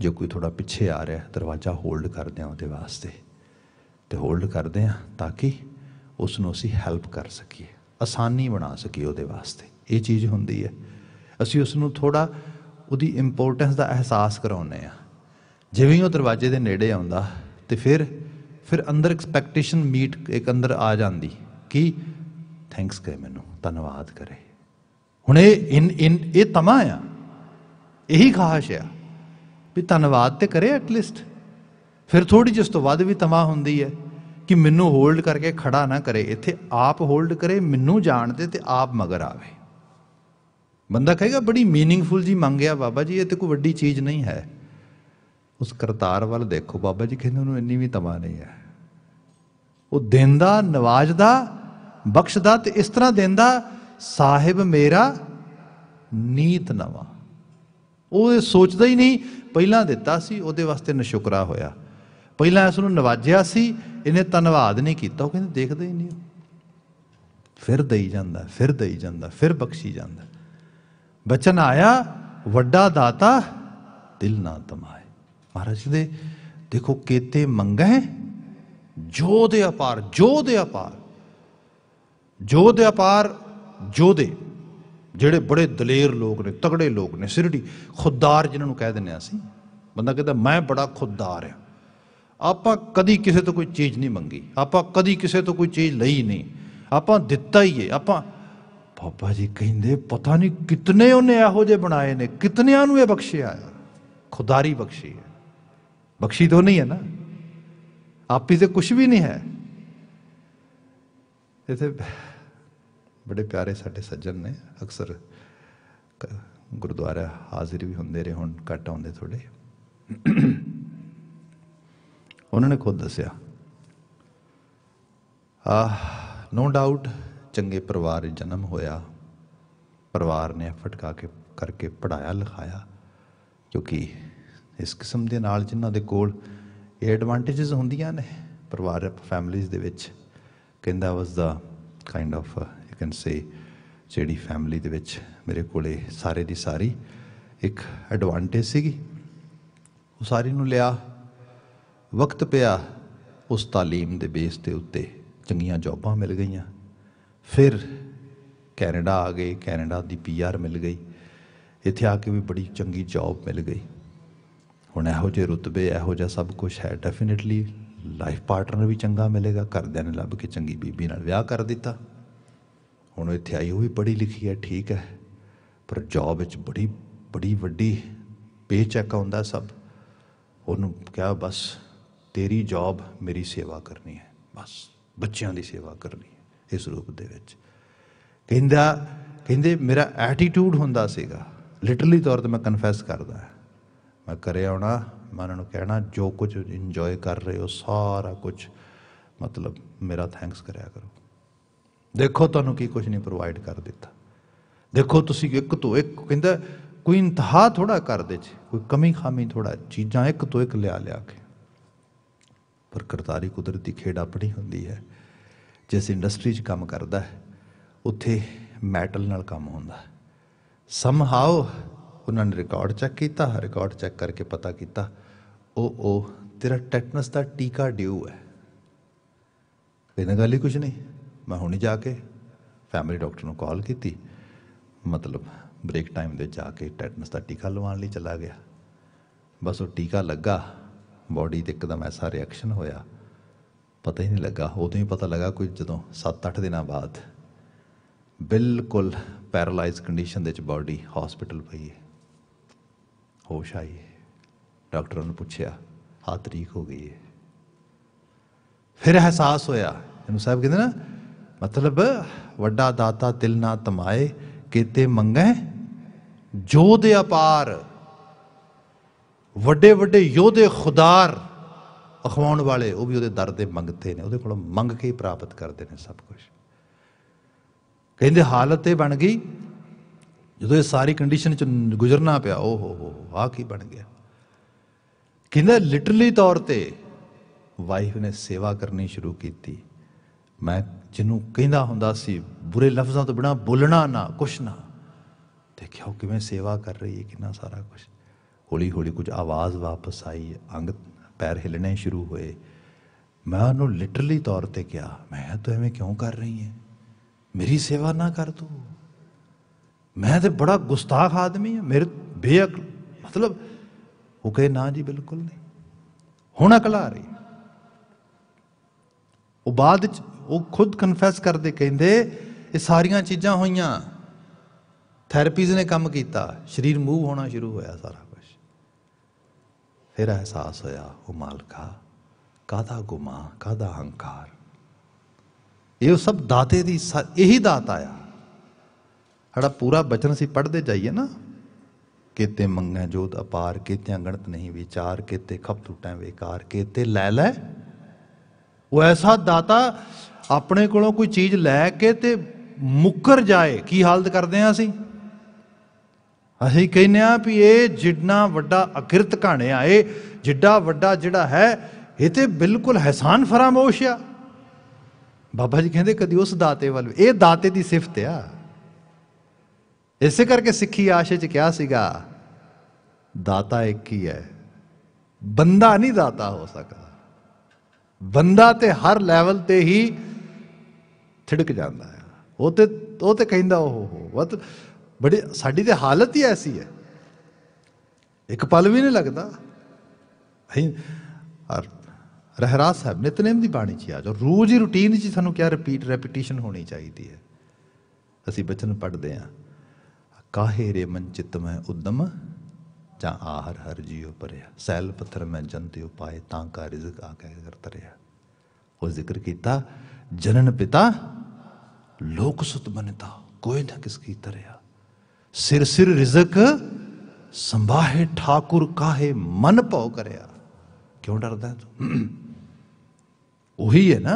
ਜੇ ਕੋਈ ਥੋੜਾ ਪਿੱਛੇ ਆ ਰਿਹਾ ਦਰਵਾਜ਼ਾ ਹੋਲਡ ਕਰਦੇ ਆਂ ਉਹਦੇ ਵਾਸਤੇ ਤੇ ਹੋਲਡ ਕਰਦੇ ਆਂ ਤਾਂ ਕਿ ਉਸ ਨੂੰ ਅਸੀਂ ਹੈਲਪ ਕਰ ਸਕੀਏ ਆਸਾਨੀ ਬਣਾ ਸਕੀਏ ਉਹਦੇ ਵਾਸਤੇ ਇਹ ਚੀਜ਼ ਹੁੰਦੀ ਹੈ ਅਸੀਂ ਉਸ ਨੂੰ ਥੋੜਾ ਉਹਦੀ ਇੰਪੋਰਟੈਂਸ ਦਾ ਅਹਿਸਾਸ ਕਰਾਉਨੇ ਆ ਜਿਵੇਂ ਉਹ ਦਰਵਾਜ਼ੇ ਦੇ ਨੇੜੇ ਆਉਂਦਾ ਤੇ ਫਿਰ ਫਿਰ ਅੰਦਰ ਐਕਸਪੈਕਟੇਸ਼ਨ ਮੀਟ ਇੱਕ ਅੰਦਰ ਆ ਜਾਂਦੀ ਕਿ ਥੈਂਕਸ ਕਰੇ ਮੈਨੂੰ ਧੰਨਵਾਦ ਕਰੇ ਹੁਣ ਇਹ ਇਨ ਇਨ ਇਹ ਤਮਾ ਆ ਇਹੀ ਖਾਹਸ਼ ਆ ਵੀ ਧੰਨਵਾਦ ਤੇ ਕਰੇ ਐਟ ਲੀਸਟ ਫਿਰ ਥੋੜੀ ਜਿਸ ਤੋਂ ਵੱਧ ਵੀ ਤਮਾ ਹੁੰਦੀ ਹੈ ਕਿ ਮੈਨੂੰ ਹੋਲਡ ਕਰਕੇ ਖੜਾ ਨਾ ਕਰੇ ਇੱਥੇ ਆਪ ਹੋਲਡ ਕਰੇ ਮੈਨੂੰ ਜਾਣਦੇ ਤੇ ਆਪ ਮਗਰ ਆਵੇ ਬੰਦਾ ਕਹੇਗਾ ਬੜੀ मीनिंगफुल ਜੀ ਮੰਗਿਆ ਬਾਬਾ ਜੀ ਇਹ ਤੇ ਕੋਈ ਵੱਡੀ ਚੀਜ਼ ਨਹੀਂ ਹੈ ਉਸ ਕਰਤਾਰ ਵੱਲ ਦੇਖੋ ਬਾਬਾ ਜੀ ਕਹਿੰਦੇ ਉਹਨੂੰ ਇੰਨੀ ਵੀ ਤਮਾ ਨਹੀਂ ਹੈ ਉਹ ਦਿੰਦਾ ਨਵਾਜਦਾ ਬਖਸ਼ਦਾ ਤੇ ਇਸ ਤਰ੍ਹਾਂ ਦਿੰਦਾ ਸਾਹਿਬ ਮੇਰਾ ਨੀਤ ਨਵਾ ਉਹ ਸੋਚਦਾ ਹੀ ਨਹੀਂ ਪਹਿਲਾਂ ਦਿੱਤਾ ਸੀ ਉਹਦੇ ਵਾਸਤੇ ਨਸ਼ੁਕਰਾ ਹੋਇਆ ਪਹਿਲਾਂ ਇਸ ਨੂੰ ਨਵਾਜਿਆ ਸੀ ਇਹਨੇ ਧੰਨਵਾਦ ਨਹੀਂ ਕੀਤਾ ਉਹ ਕਹਿੰਦੇ ਦੇਖਦਾ ਹੀ ਨਹੀਂ ਫਿਰ ਦੇਈ ਜਾਂਦਾ ਫਿਰ ਦੇਈ ਜਾਂਦਾ ਫਿਰ ਬਖਸ਼ੀ ਜਾਂਦਾ ਬਚਨ ਆਇਆ ਵੱਡਾ ਦਾਤਾ ਦਿਲ ਨਾ ਤਮਾਏ ਮਹਾਰਾਜ ਦੇ ਦੇਖੋ ਕੀਤੇ ਮੰਗੇ ਜੋ ਦੇ ਅਪਾਰ ਜੋ ਦੇ ਅਪਾਰ ਜੋ ਦੇ ਅਪਾਰ ਜੋ ਦੇ ਜਿਹੜੇ ਬੜੇ ਦਲੇਰ ਲੋਕ ਨੇ ਤਗੜੇ ਲੋਕ ਨੇ ਸਿਰੜੀ ਖੁਦਦਾਰ ਜਿਨ੍ਹਾਂ ਨੂੰ ਕਹਿ ਦਿੰਨੇ ਆ ਬੰਦਾ ਕਹਿੰਦਾ ਮੈਂ ਬੜਾ ਖੁਦਦਾਰ ਆ ਆਪਾਂ ਕਦੀ ਕਿਸੇ ਤੋਂ ਕੋਈ ਚੀਜ਼ ਨਹੀਂ ਮੰਗੀ ਆਪਾਂ ਕਦੀ ਕਿਸੇ ਤੋਂ ਕੋਈ ਚੀਜ਼ ਲਈ ਨਹੀਂ ਆਪਾਂ ਦਿੱਤਾ ਹੀ ਏ ਆਪਾਂ ਪਾਪਾ ਜੀ ਕਹਿੰਦੇ ਪਤਾ ਨਹੀਂ ਕਿਤਨੇ ਉਹਨੇ ਇਹੋ ਜੇ ਬਣਾਏ ਨੇ ਕਿਤਨਿਆਂ ਨੂੰ ਇਹ ਬਖਸ਼ਿਆ ਆ ਖੁਦਾਰੀ ਬਖਸ਼ੀ ਹੈ ਬਖਸ਼ੀ ਤੋਂ ਨਹੀਂ ਹੈ ਨਾ ਆਪੀ ਤੇ ਕੁਝ ਵੀ ਨਹੀਂ ਹੈ ਇਥੇ ਬੜੇ ਪਿਆਰੇ ਸਾਡੇ ਸੱਜਣ ਨੇ ਅਕਸਰ ਗੁਰਦੁਆਰਾ ਹਾਜ਼ਰ ਵੀ ਹੁੰਦੇ ਰਹੇ ਹੁਣ ਘਟ ਆਉਂਦੇ ਥੋੜੇ ਉਹਨਾਂ ਨੇ ਖੁਦ ਦੱਸਿਆ ਆ ਨੋ ਡਾਊਟ ਚੰਗੇ ਪਰਿਵਾਰ ਜਨਮ ਹੋਇਆ ਪਰਿਵਾਰ ਨੇ ਐਫਰਟ ਕਾ ਕੇ ਕਰਕੇ ਪੜਾਇਆ ਲਿਖਾਇਆ ਕਿਉਂਕਿ ਇਸ ਕਿਸਮ ਦੇ ਨਾਲ ਜਿਨ੍ਹਾਂ ਦੇ ਕੋਲ ਇਹ ਐਡਵਾਂਟੇजेस ਹੁੰਦੀਆਂ ਨੇ ਪਰਿਵਾਰ ਫੈਮਿਲੀਜ਼ ਦੇ ਵਿੱਚ ਕਹਿੰਦਾ was the kind of you can say ਜਿਹੜੀ ਫੈਮਿਲੀ ਦੇ ਵਿੱਚ ਮੇਰੇ ਕੋਲੇ ਸਾਰੇ ਦੀ ਸਾਰੀ ਇੱਕ ਐਡਵਾਂਟੇਜ ਸੀਗੀ ਉਹ ਸਾਰੀ ਨੂੰ ਲਿਆ ਵਕਤ ਪਿਆ ਉਸ تعلیم ਦੇ ਬੇਸ ਤੇ ਉੱਤੇ ਚੰਗੀਆਂ ਜੌਬਾਂ ਮਿਲ ਗਈਆਂ ਫਿਰ ਕੈਨੇਡਾ ਆ ਗਏ ਕੈਨੇਡਾ ਦੀ ਪੀਆਰ ਮਿਲ ਗਈ ਇੱਥੇ ਆ ਕੇ ਵੀ ਬੜੀ ਚੰਗੀ ਜੌਬ ਮਿਲ ਗਈ ਹੁਣ ਇਹੋ ਜਿਹੇ ਰੁਤਬੇ ਇਹੋ ਜਿਹਾ ਸਭ ਕੁਝ ਹੈ ਡੈਫੀਨਿਟਲੀ ਲਾਈਫ ਪਾਰਟਨਰ ਵੀ ਚੰਗਾ ਮਿਲੇਗਾ ਕਰਦਿਆਂ ਨੇ ਲੱਭ ਕੇ ਚੰਗੀ ਬੀਬੀ ਨਾਲ ਵਿਆਹ ਕਰ ਦਿੱਤਾ ਹੁਣ ਇੱਥੇ ਆਈ ਉਹ ਵੀ ਪੜ੍ਹੀ ਲਿਖੀ ਹੈ ਠੀਕ ਹੈ ਪਰ ਜੌਬ ਵਿੱਚ ਬੜੀ ਬੜੀ ਵੱਡੀ ਪੇ ਚੈੱਕ ਆਉਂਦਾ ਸਭ ਉਹਨੂੰ ਕਿਹਾ ਬਸ ਤੇਰੀ ਜੌਬ ਮੇਰੀ ਸੇਵਾ ਕਰਨੀ ਹੈ ਬਸ ਬੱਚਿਆਂ ਦੀ ਸੇਵਾ ਕਰਨੀ ਇਸ ਰੂਪ ਦੇ ਵਿੱਚ ਕਹਿੰਦਾ ਕਹਿੰਦੇ ਮੇਰਾ ਐਟੀਟਿਊਡ ਹੁੰਦਾ ਸੀਗਾ ਲਿਟਰਲੀ ਤੌਰ ਤੇ ਮੈਂ ਕਨਫੈਸ ਕਰਦਾ ਮੈਂ ਕਰੇ ਆਉਣਾ ਮਨ ਨੂੰ ਕਹਿਣਾ ਜੋ ਕੁਝ ਇੰਜੋਏ ਕਰ ਰਹੇ ਹੋ ਸਾਰਾ ਕੁਝ ਮਤਲਬ ਮੇਰਾ ਥੈਂਕਸ ਕਰਿਆ ਕਰੋ ਦੇਖੋ ਤੁਹਾਨੂੰ ਕੀ ਕੁਝ ਨਹੀਂ ਪ੍ਰੋਵਾਈਡ ਕਰ ਦਿੱਤਾ ਦੇਖੋ ਤੁਸੀਂ ਇੱਕ ਤੋਂ ਇੱਕ ਕਹਿੰਦਾ ਕੋਈ ਇੰਤਹਾ ਥੋੜਾ ਕਰ ਦੇ ਚ ਕੋਈ ਕਮੀ ਖਾਮੀ ਥੋੜਾ ਚੀਜ਼ਾਂ ਇੱਕ ਤੋਂ ਇੱਕ ਲਿਆ ਲਿਆ ਕੇ ਪਰ ਕਰਤਾਰੀ ਕੁਦਰਤੀ ਖੇਡ ਆਪਣੀ ਹੁੰਦੀ ਹੈ ਜਿਸ ਇੰਡਸਟਰੀ 'ਚ ਕੰਮ ਕਰਦਾ ਹੈ ਉੱਥੇ ਮੈਟਲ ਨਾਲ ਕੰਮ ਹੁੰਦਾ ਸਮ ਹਾਉ ਉਹਨਾਂ ਨੇ ਰਿਕਾਰਡ ਚੈੱਕ ਕੀਤਾ ਰਿਕਾਰਡ ਚੈੱਕ ਕਰਕੇ ਪਤਾ ਕੀਤਾ ਉਹ ਉਹ ਤੇਰਾ ਟੈਟਨਸ ਦਾ ਟੀਕਾ ਡਿਊ ਹੈ ਇਹਨਾਂ ਗੱਲ ਹੀ ਕੁਝ ਨਹੀਂ ਮੈਂ ਹੁਣੇ ਜਾ ਕੇ ਫੈਮਿਲੀ ਡਾਕਟਰ ਨੂੰ ਕਾਲ ਕੀਤੀ ਮਤਲਬ ਬ੍ਰੇਕ ਟਾਈਮ ਦੇ ਜਾ ਕੇ ਟੈਟਨਸ ਦਾ ਟੀਕਾ ਲਵਾਉਣ ਲਈ ਚਲਾ ਗਿਆ ਬਸ ਉਹ ਟੀਕਾ ਲੱਗਾ ਬਾਡੀ ਤੇ ਇੱਕਦਮ ਐਸਾ ਰਿਐਕਸ਼ਨ ਹੋਇਆ ਪਤਾ ਹੀ ਨਹੀਂ ਲੱਗਾ ਉਦੋਂ ਹੀ ਪਤਾ ਲੱਗਾ ਕੋਈ ਜਦੋਂ 7-8 ਦਿਨਾਂ ਬਾਅਦ ਬਿਲਕੁਲ ਪੈਰਲਾਈਜ਼ ਕੰਡੀਸ਼ਨ ਦੇ ਵਿੱਚ ਬਾਡੀ ਹਸਪੀਟਲ ਪਈ ਹੈ ਹੋਸ਼ ਆਈ ਹੈ ਡਾਕਟਰਾਂ ਨੂੰ ਪੁੱਛਿਆ ਆ ਤਰੀਕ ਹੋ ਗਈ ਹੈ ਫਿਰ ਅਹਿਸਾਸ ਹੋਇਆ ਇਹਨੂੰ ਸਾਹਿਬ ਕਹਿੰਦੇ ਨਾ ਮਤਲਬ ਵੱਡਾ ਦਾਤਾ ਦਿਲ ਨਾ ਤਮਾਏ ਕੀਤੇ ਮੰਗੇ ਦੇ ਅਪਾਰ ਵੱਡੇ ਵੱਡੇ ਯੋਧੇ ਖੁਦਾਰ ਅਖਵਾਉਣ ਵਾਲੇ ਉਹ ਵੀ ਉਹਦੇ ਦਰ ਦੇ ਮੰਗਤੇ ਨੇ ਉਹਦੇ ਕੋਲੋਂ ਮੰਗ ਕੇ ਹੀ ਪ੍ਰਾਪਤ ਕਰਦੇ ਨੇ ਸਭ ਕੁਝ ਕਹਿੰਦੇ ਹਾਲਤ ਇਹ ਬਣ ਗਈ ਜਦੋਂ ਇਹ ਸਾਰੀ ਕੰਡੀਸ਼ਨ ਚ ਗੁਜ਼ਰਨਾ ਪਿਆ ਓ ਹੋ ਹੋ ਆ ਕੀ ਬਣ ਗਿਆ ਕਹਿੰਦਾ ਲਿਟਰਲੀ ਤੌਰ ਤੇ ਵਾਈਫ ਨੇ ਸੇਵਾ ਕਰਨੀ ਸ਼ੁਰੂ ਕੀਤੀ ਮੈਂ ਜਿਹਨੂੰ ਕਹਿੰਦਾ ਹੁੰਦਾ ਸੀ ਬੁਰੇ ਲਫ਼ਜ਼ਾਂ ਤੋਂ ਬਿਨਾ ਬੋਲਣਾ ਨਾ ਕੁਛ ਨਾ ਦੇਖਿਓ ਕਿਵੇਂ ਸੇਵਾ ਕਰ ਰਹੀ ਹੈ ਕਿੰਨਾ ਸਾਰਾ ਕੁਝ ਹੌਲੀ ਹੌਲੀ ਕੁਝ ਆਵਾਜ਼ ਵਾਪਸ ਆਈ ਅੰਗ ਪੈਰ ਹਿਲਣੇ ਸ਼ੁਰੂ ਹੋਏ ਮੈਂ ਉਹਨੂੰ ਲਿਟਰਲੀ ਤੌਰ ਤੇ ਕਿਹਾ ਮੈਂ ਤੂੰ ਐਵੇਂ ਕਿਉਂ ਕਰ ਰਹੀ ਹੈ ਮੇਰੀ ਸੇਵਾ ਨਾ ਕਰ ਤੂੰ ਮੈਂ ਤੇ ਬੜਾ ਗੁਸਤਾਖ ਆਦਮੀ ਹਾਂ ਮੇਰੇ ਬੇਅਕ ਮਤਲਬ ਉਹ ਕਹੇ ਨਾ ਜੀ ਬਿਲਕੁਲ ਨਹੀਂ ਹੁਣ ਅਕਲ ਆ ਰਹੀ ਉਹ ਬਾਅਦ ਵਿੱਚ ਉਹ ਖੁਦ ਕਨਫੈਸ ਕਰਦੇ ਕਹਿੰਦੇ ਇਹ ਸਾਰੀਆਂ ਚੀਜ਼ਾਂ ਹੋਈਆਂ ਥੈਰੇਪੀਜ਼ ਨੇ ਕੰਮ ਕੀਤਾ ਸਰੀਰ ਮੂਵ ਹੋਣਾ ਸ਼ੁਰੂ ਹੋਇਆ ਸਾਰਾ ਫਿਰ ਅਹਿਸਾਸ ਹੋਇਆ ਉਹ ਮਾਲਕਾ ਕਾਦਾ ਗੁਮਾ ਕਾਦਾ ਹੰਕਾਰ ਇਹ ਸਭ ਦਾਤੇ ਦੀ ਇਹੀ ਦਾਤ ਆਇਆ ਹੜਾ ਪੂਰਾ ਬਚਨ ਸੀ ਪੜਦੇ ਜਾਈਏ ਨਾ ਕਿਤੇ ਮੰਗੈ ਜੋਤ ਅਪਾਰ ਕਿਤੇ ਅਗਣਤ ਨਹੀਂ ਵਿਚਾਰ ਕਿਤੇ ਖਪ ਟੁੱਟੈ ਵਿਕਾਰ ਕਿਤੇ ਲੈ ਲੈ ਉਹ ਐਸਾ ਦਾਤਾ ਆਪਣੇ ਕੋਲੋਂ ਕੋਈ ਚੀਜ਼ ਲੈ ਕੇ ਤੇ ਮੁੱਕਰ ਜਾਏ ਕੀ ਹਾਲਤ ਕਰਦੇ ਆ ਅਸੀਂ ਅਸੀਂ ਕਹਿੰਨੇ ਆ ਵੀ ਇਹ ਜਿੰਨਾ ਵੱਡਾ ਅਕਿਰਤ ਘਾਣਿਆ ਏ ਜਿੱਡਾ ਵੱਡਾ ਜਿਹੜਾ ਹੈ ਇਹ ਤੇ ਬਿਲਕੁਲ ਹਸਾਨ ਫਰਾਮੋਸ਼ ਆ ਬਾਬਾ ਜੀ ਕਹਿੰਦੇ ਕਦੀ ਉਸ ਦਾਤੇ ਵੱਲ ਇਹ ਦਾਤੇ ਦੀ ਸਿਫਤ ਆ ਇਸੇ ਕਰਕੇ ਸਿੱਖੀ ਆਸ਼ੇ ਚ ਕਿਹਾ ਸੀਗਾ ਦਾਤਾ ਇੱਕ ਹੀ ਹੈ ਬੰਦਾ ਨਹੀਂ ਦਾਤਾ ਹੋ ਸਕਦਾ ਬੰਦਾ ਤੇ ਹਰ ਲੈਵਲ ਤੇ ਹੀ ਥਿੜਕ ਜਾਂਦਾ ਹੈ ਉਹ ਤੇ ਉਹ ਤੇ ਕਹਿੰਦਾ ਉਹ ਵਤ ਬੜੇ ਸਾਡੀ ਤੇ ਹਾਲਤ ਹੀ ਐਸੀ ਹੈ ਇੱਕ ਪਲ ਵੀ ਨਹੀਂ ਲੱਗਦਾ ਅਸੀਂ ਅਰ ਰਹਿਰਾਸ ਸਾਹਿਬ ਨਿਤਨੇਮ ਦੀ ਬਾਣੀ ਚ ਆ ਜੋ ਰੋਜ਼ ਹੀ ਰੁਟੀਨ ਚ ਸਾਨੂੰ ਕਿਆ ਰਿਪੀਟ ਰੈਪੀਟੀਸ਼ਨ ਹੋਣੀ ਚਾਹੀਦੀ ਹੈ ਅਸੀਂ ਬਚਨ ਪੜਦੇ ਆ ਕਾਹੇ ਰੇ ਮਨ ਚਿਤ ਮੈਂ ਉਦਮ ਜਾਂ ਆਹਰ ਹਰ ਜੀਉ ਪਰਿਆ ਸੈਲ ਪੱਥਰ ਮੈਂ ਜੰਤੇ ਉਪਾਏ ਤਾਂ ਕਾ ਰਿਜ਼ਕ ਆ ਕੇ ਕਰਤ ਰਿਆ ਉਹ ਜ਼ਿਕਰ ਕੀਤਾ ਜਨਨ ਪਿਤਾ ਲੋਕ ਸੁਤ ਬਨਤਾ ਕੋਈ ਨਾ ਕਿਸ ਕੀ ਤਰਿਆ ਸਿਰ ਸਿਰ ਰਿਜ਼ਕ ਸੰਭਾਹੇ ਠਾਕੁਰ ਕਾਹੇ ਮਨ ਭਉ ਕਰਿਆ ਕਿਉਂ ਡਰਦਾ ਤੂੰ ਉਹੀ ਹੈ ਨਾ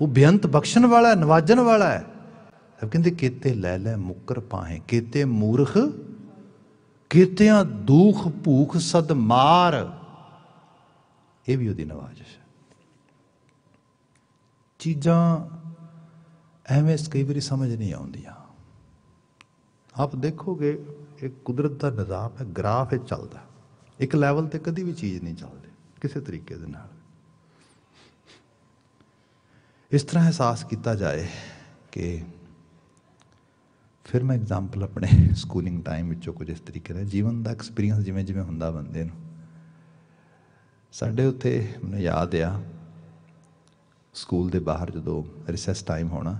ਉਹ ਬੇਅੰਤ ਬਖਸ਼ਣ ਵਾਲਾ ਨਵਾਜਣ ਵਾਲਾ ਹੈ ਸਭ ਕਹਿੰਦੇ ਕੀਤੇ ਲੈ ਲੈ ਮੁਕਰ ਪਾਹੇ ਕੀਤੇ ਮੂਰਖ ਕੀਤਿਆਂ ਦੁਖ ਭੂਖ ਸਦ ਮਾਰ ਇਹ ਵੀ ਉਹਦੀ ਨਵਾਜਿਸ਼ ਹੈ ਚੀਜ਼ਾਂ ਐਵੇਂ ਕਈ ਵਾਰੀ ਸਮਝ ਨਹੀਂ ਆਉਂਦੀਆਂ ਆਪ ਦੇਖੋਗੇ ਇਹ ਕੁਦਰਤ ਦਾ ਨਿਜ਼ਾਮ ਹੈ ਗ੍ਰਾਫ ਇਹ ਚੱਲਦਾ ਇੱਕ ਲੈਵਲ ਤੇ ਕਦੀ ਵੀ ਚੀਜ਼ ਨਹੀਂ ਚੱਲਦੀ ਕਿਸੇ ਤਰੀਕੇ ਦੇ ਨਾਲ ਇਸ ਤਰ੍ਹਾਂ ਅਹਿਸਾਸ ਕੀਤਾ ਜਾਏ ਕਿ ਫਿਰ ਮੈਂ ਐਗਜ਼ਾਮਪਲ ਆਪਣੇ ਸਕੂਲਿੰਗ ਟਾਈਮ ਵਿੱਚੋਂ ਕੁਝ ਇਸ ਤਰੀਕੇ ਦਾ ਜੀਵਨ ਦਾ ਐਕਸਪੀਰੀਅੰਸ ਜਿਵੇਂ ਜਿਵੇਂ ਹੁੰਦਾ ਬੰਦੇ ਨੂੰ ਸਾਡੇ ਉੱਥੇ ਮੈਨੂੰ ਯਾਦ ਆ ਸਕੂਲ ਦੇ ਬਾਹਰ ਜਦੋਂ ਰਿਸੈਸ ਟਾਈਮ ਹੋਣਾ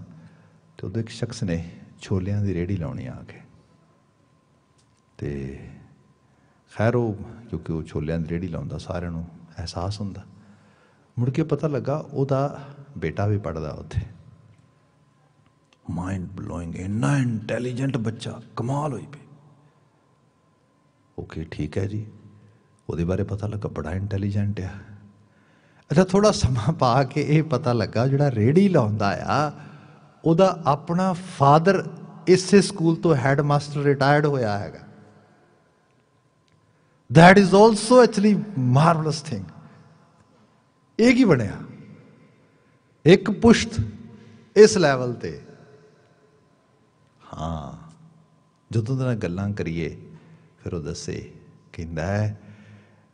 ਤੇ ਉਦੋਂ ਇੱਕ ਸ਼ਖਸ ਨੇ ਛੋਲਿਆਂ ਦੀ ਰੇੜੀ ਲਾਉਣੀ ਆ ਕੇ ਤੇ ਖੈਰ ਉਹ ਕਿਉਂਕਿ ਉਹ ਛੋਲਿਆਂ ਦੀ ਰੇੜੀ ਲਾਉਂਦਾ ਸਾਰਿਆਂ ਨੂੰ ਅਹਿਸਾਸ ਹੁੰਦਾ ਮੁੜ ਕੇ ਪਤਾ ਲੱਗਾ ਉਹਦਾ ਬੇਟਾ ਵੀ ਪੜਦਾ ਉੱਥੇ ਮਾਈਂਡ ਬਲੋਇੰਗ ਇੰਨਾ ਇੰਟੈਲੀਜੈਂਟ ਬੱਚਾ ਕਮਾਲ ਹੋਈ ਪਈ ਓਕੇ ਠੀਕ ਹੈ ਜੀ ਉਹਦੇ ਬਾਰੇ ਪਤਾ ਲੱਗਾ ਬੜਾ ਇੰਟੈਲੀਜੈਂਟ ਆ ਅੱਛਾ ਥੋੜਾ ਸਮਾਂ ਪਾ ਕੇ ਇਹ ਪਤਾ ਲੱਗਾ ਜਿਹੜਾ ਰੇੜੀ ਲਾਉਂਦਾ ਆ ਉਹਦਾ ਆਪਣਾ ਫਾਦਰ ਇਸੇ ਸਕੂਲ ਤੋਂ ਹੈਡਮਾਸਟਰ ਰਿਟਾਇਰਡ ਹੋਇਆ ਹੈਗਾ that is also actually marvellous thing ਇਹ ਕੀ ਬਣਿਆ ਇੱਕ ਪੁਸ਼ਤ ਇਸ ਲੈਵਲ ਤੇ ਹਾਂ ਜਦੋਂ ਦਾ ਗੱਲਾਂ ਕਰੀਏ ਫਿਰ ਉਹ ਦੱਸੇ ਕਹਿੰਦਾ ਹੈ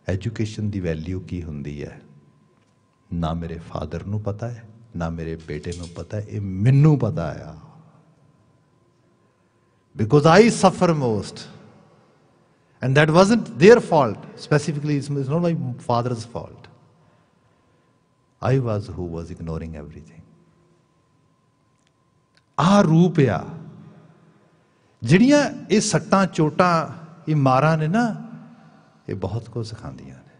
ਐਜੂਕੇਸ਼ਨ ਦੀ ਵੈਲਿਊ ਕੀ ਹੁੰਦੀ ਹੈ ਨਾ ਮੇਰੇ ਫਾਦਰ ਨੂੰ ਪਤਾ ਹੈ ਨਾ ਮੇਰੇ ਬੇਟੇ ਨੂੰ ਪਤਾ ਹੈ ਇਹ ਮੈਨੂੰ ਪਤਾ ਆ because I suffer most And that wasn't their fault. Specifically, it's, not my father's fault. I was who was ignoring everything. ਆ ਰੂਪ ਆ ਜਿਹੜੀਆਂ ਇਹ ਸੱਟਾਂ ਚੋਟਾਂ ਇਹ ਮਾਰਾਂ ਨੇ ਨਾ ਇਹ ਬਹੁਤ ਕੁਝ ਸਿਖਾਉਂਦੀਆਂ ਨੇ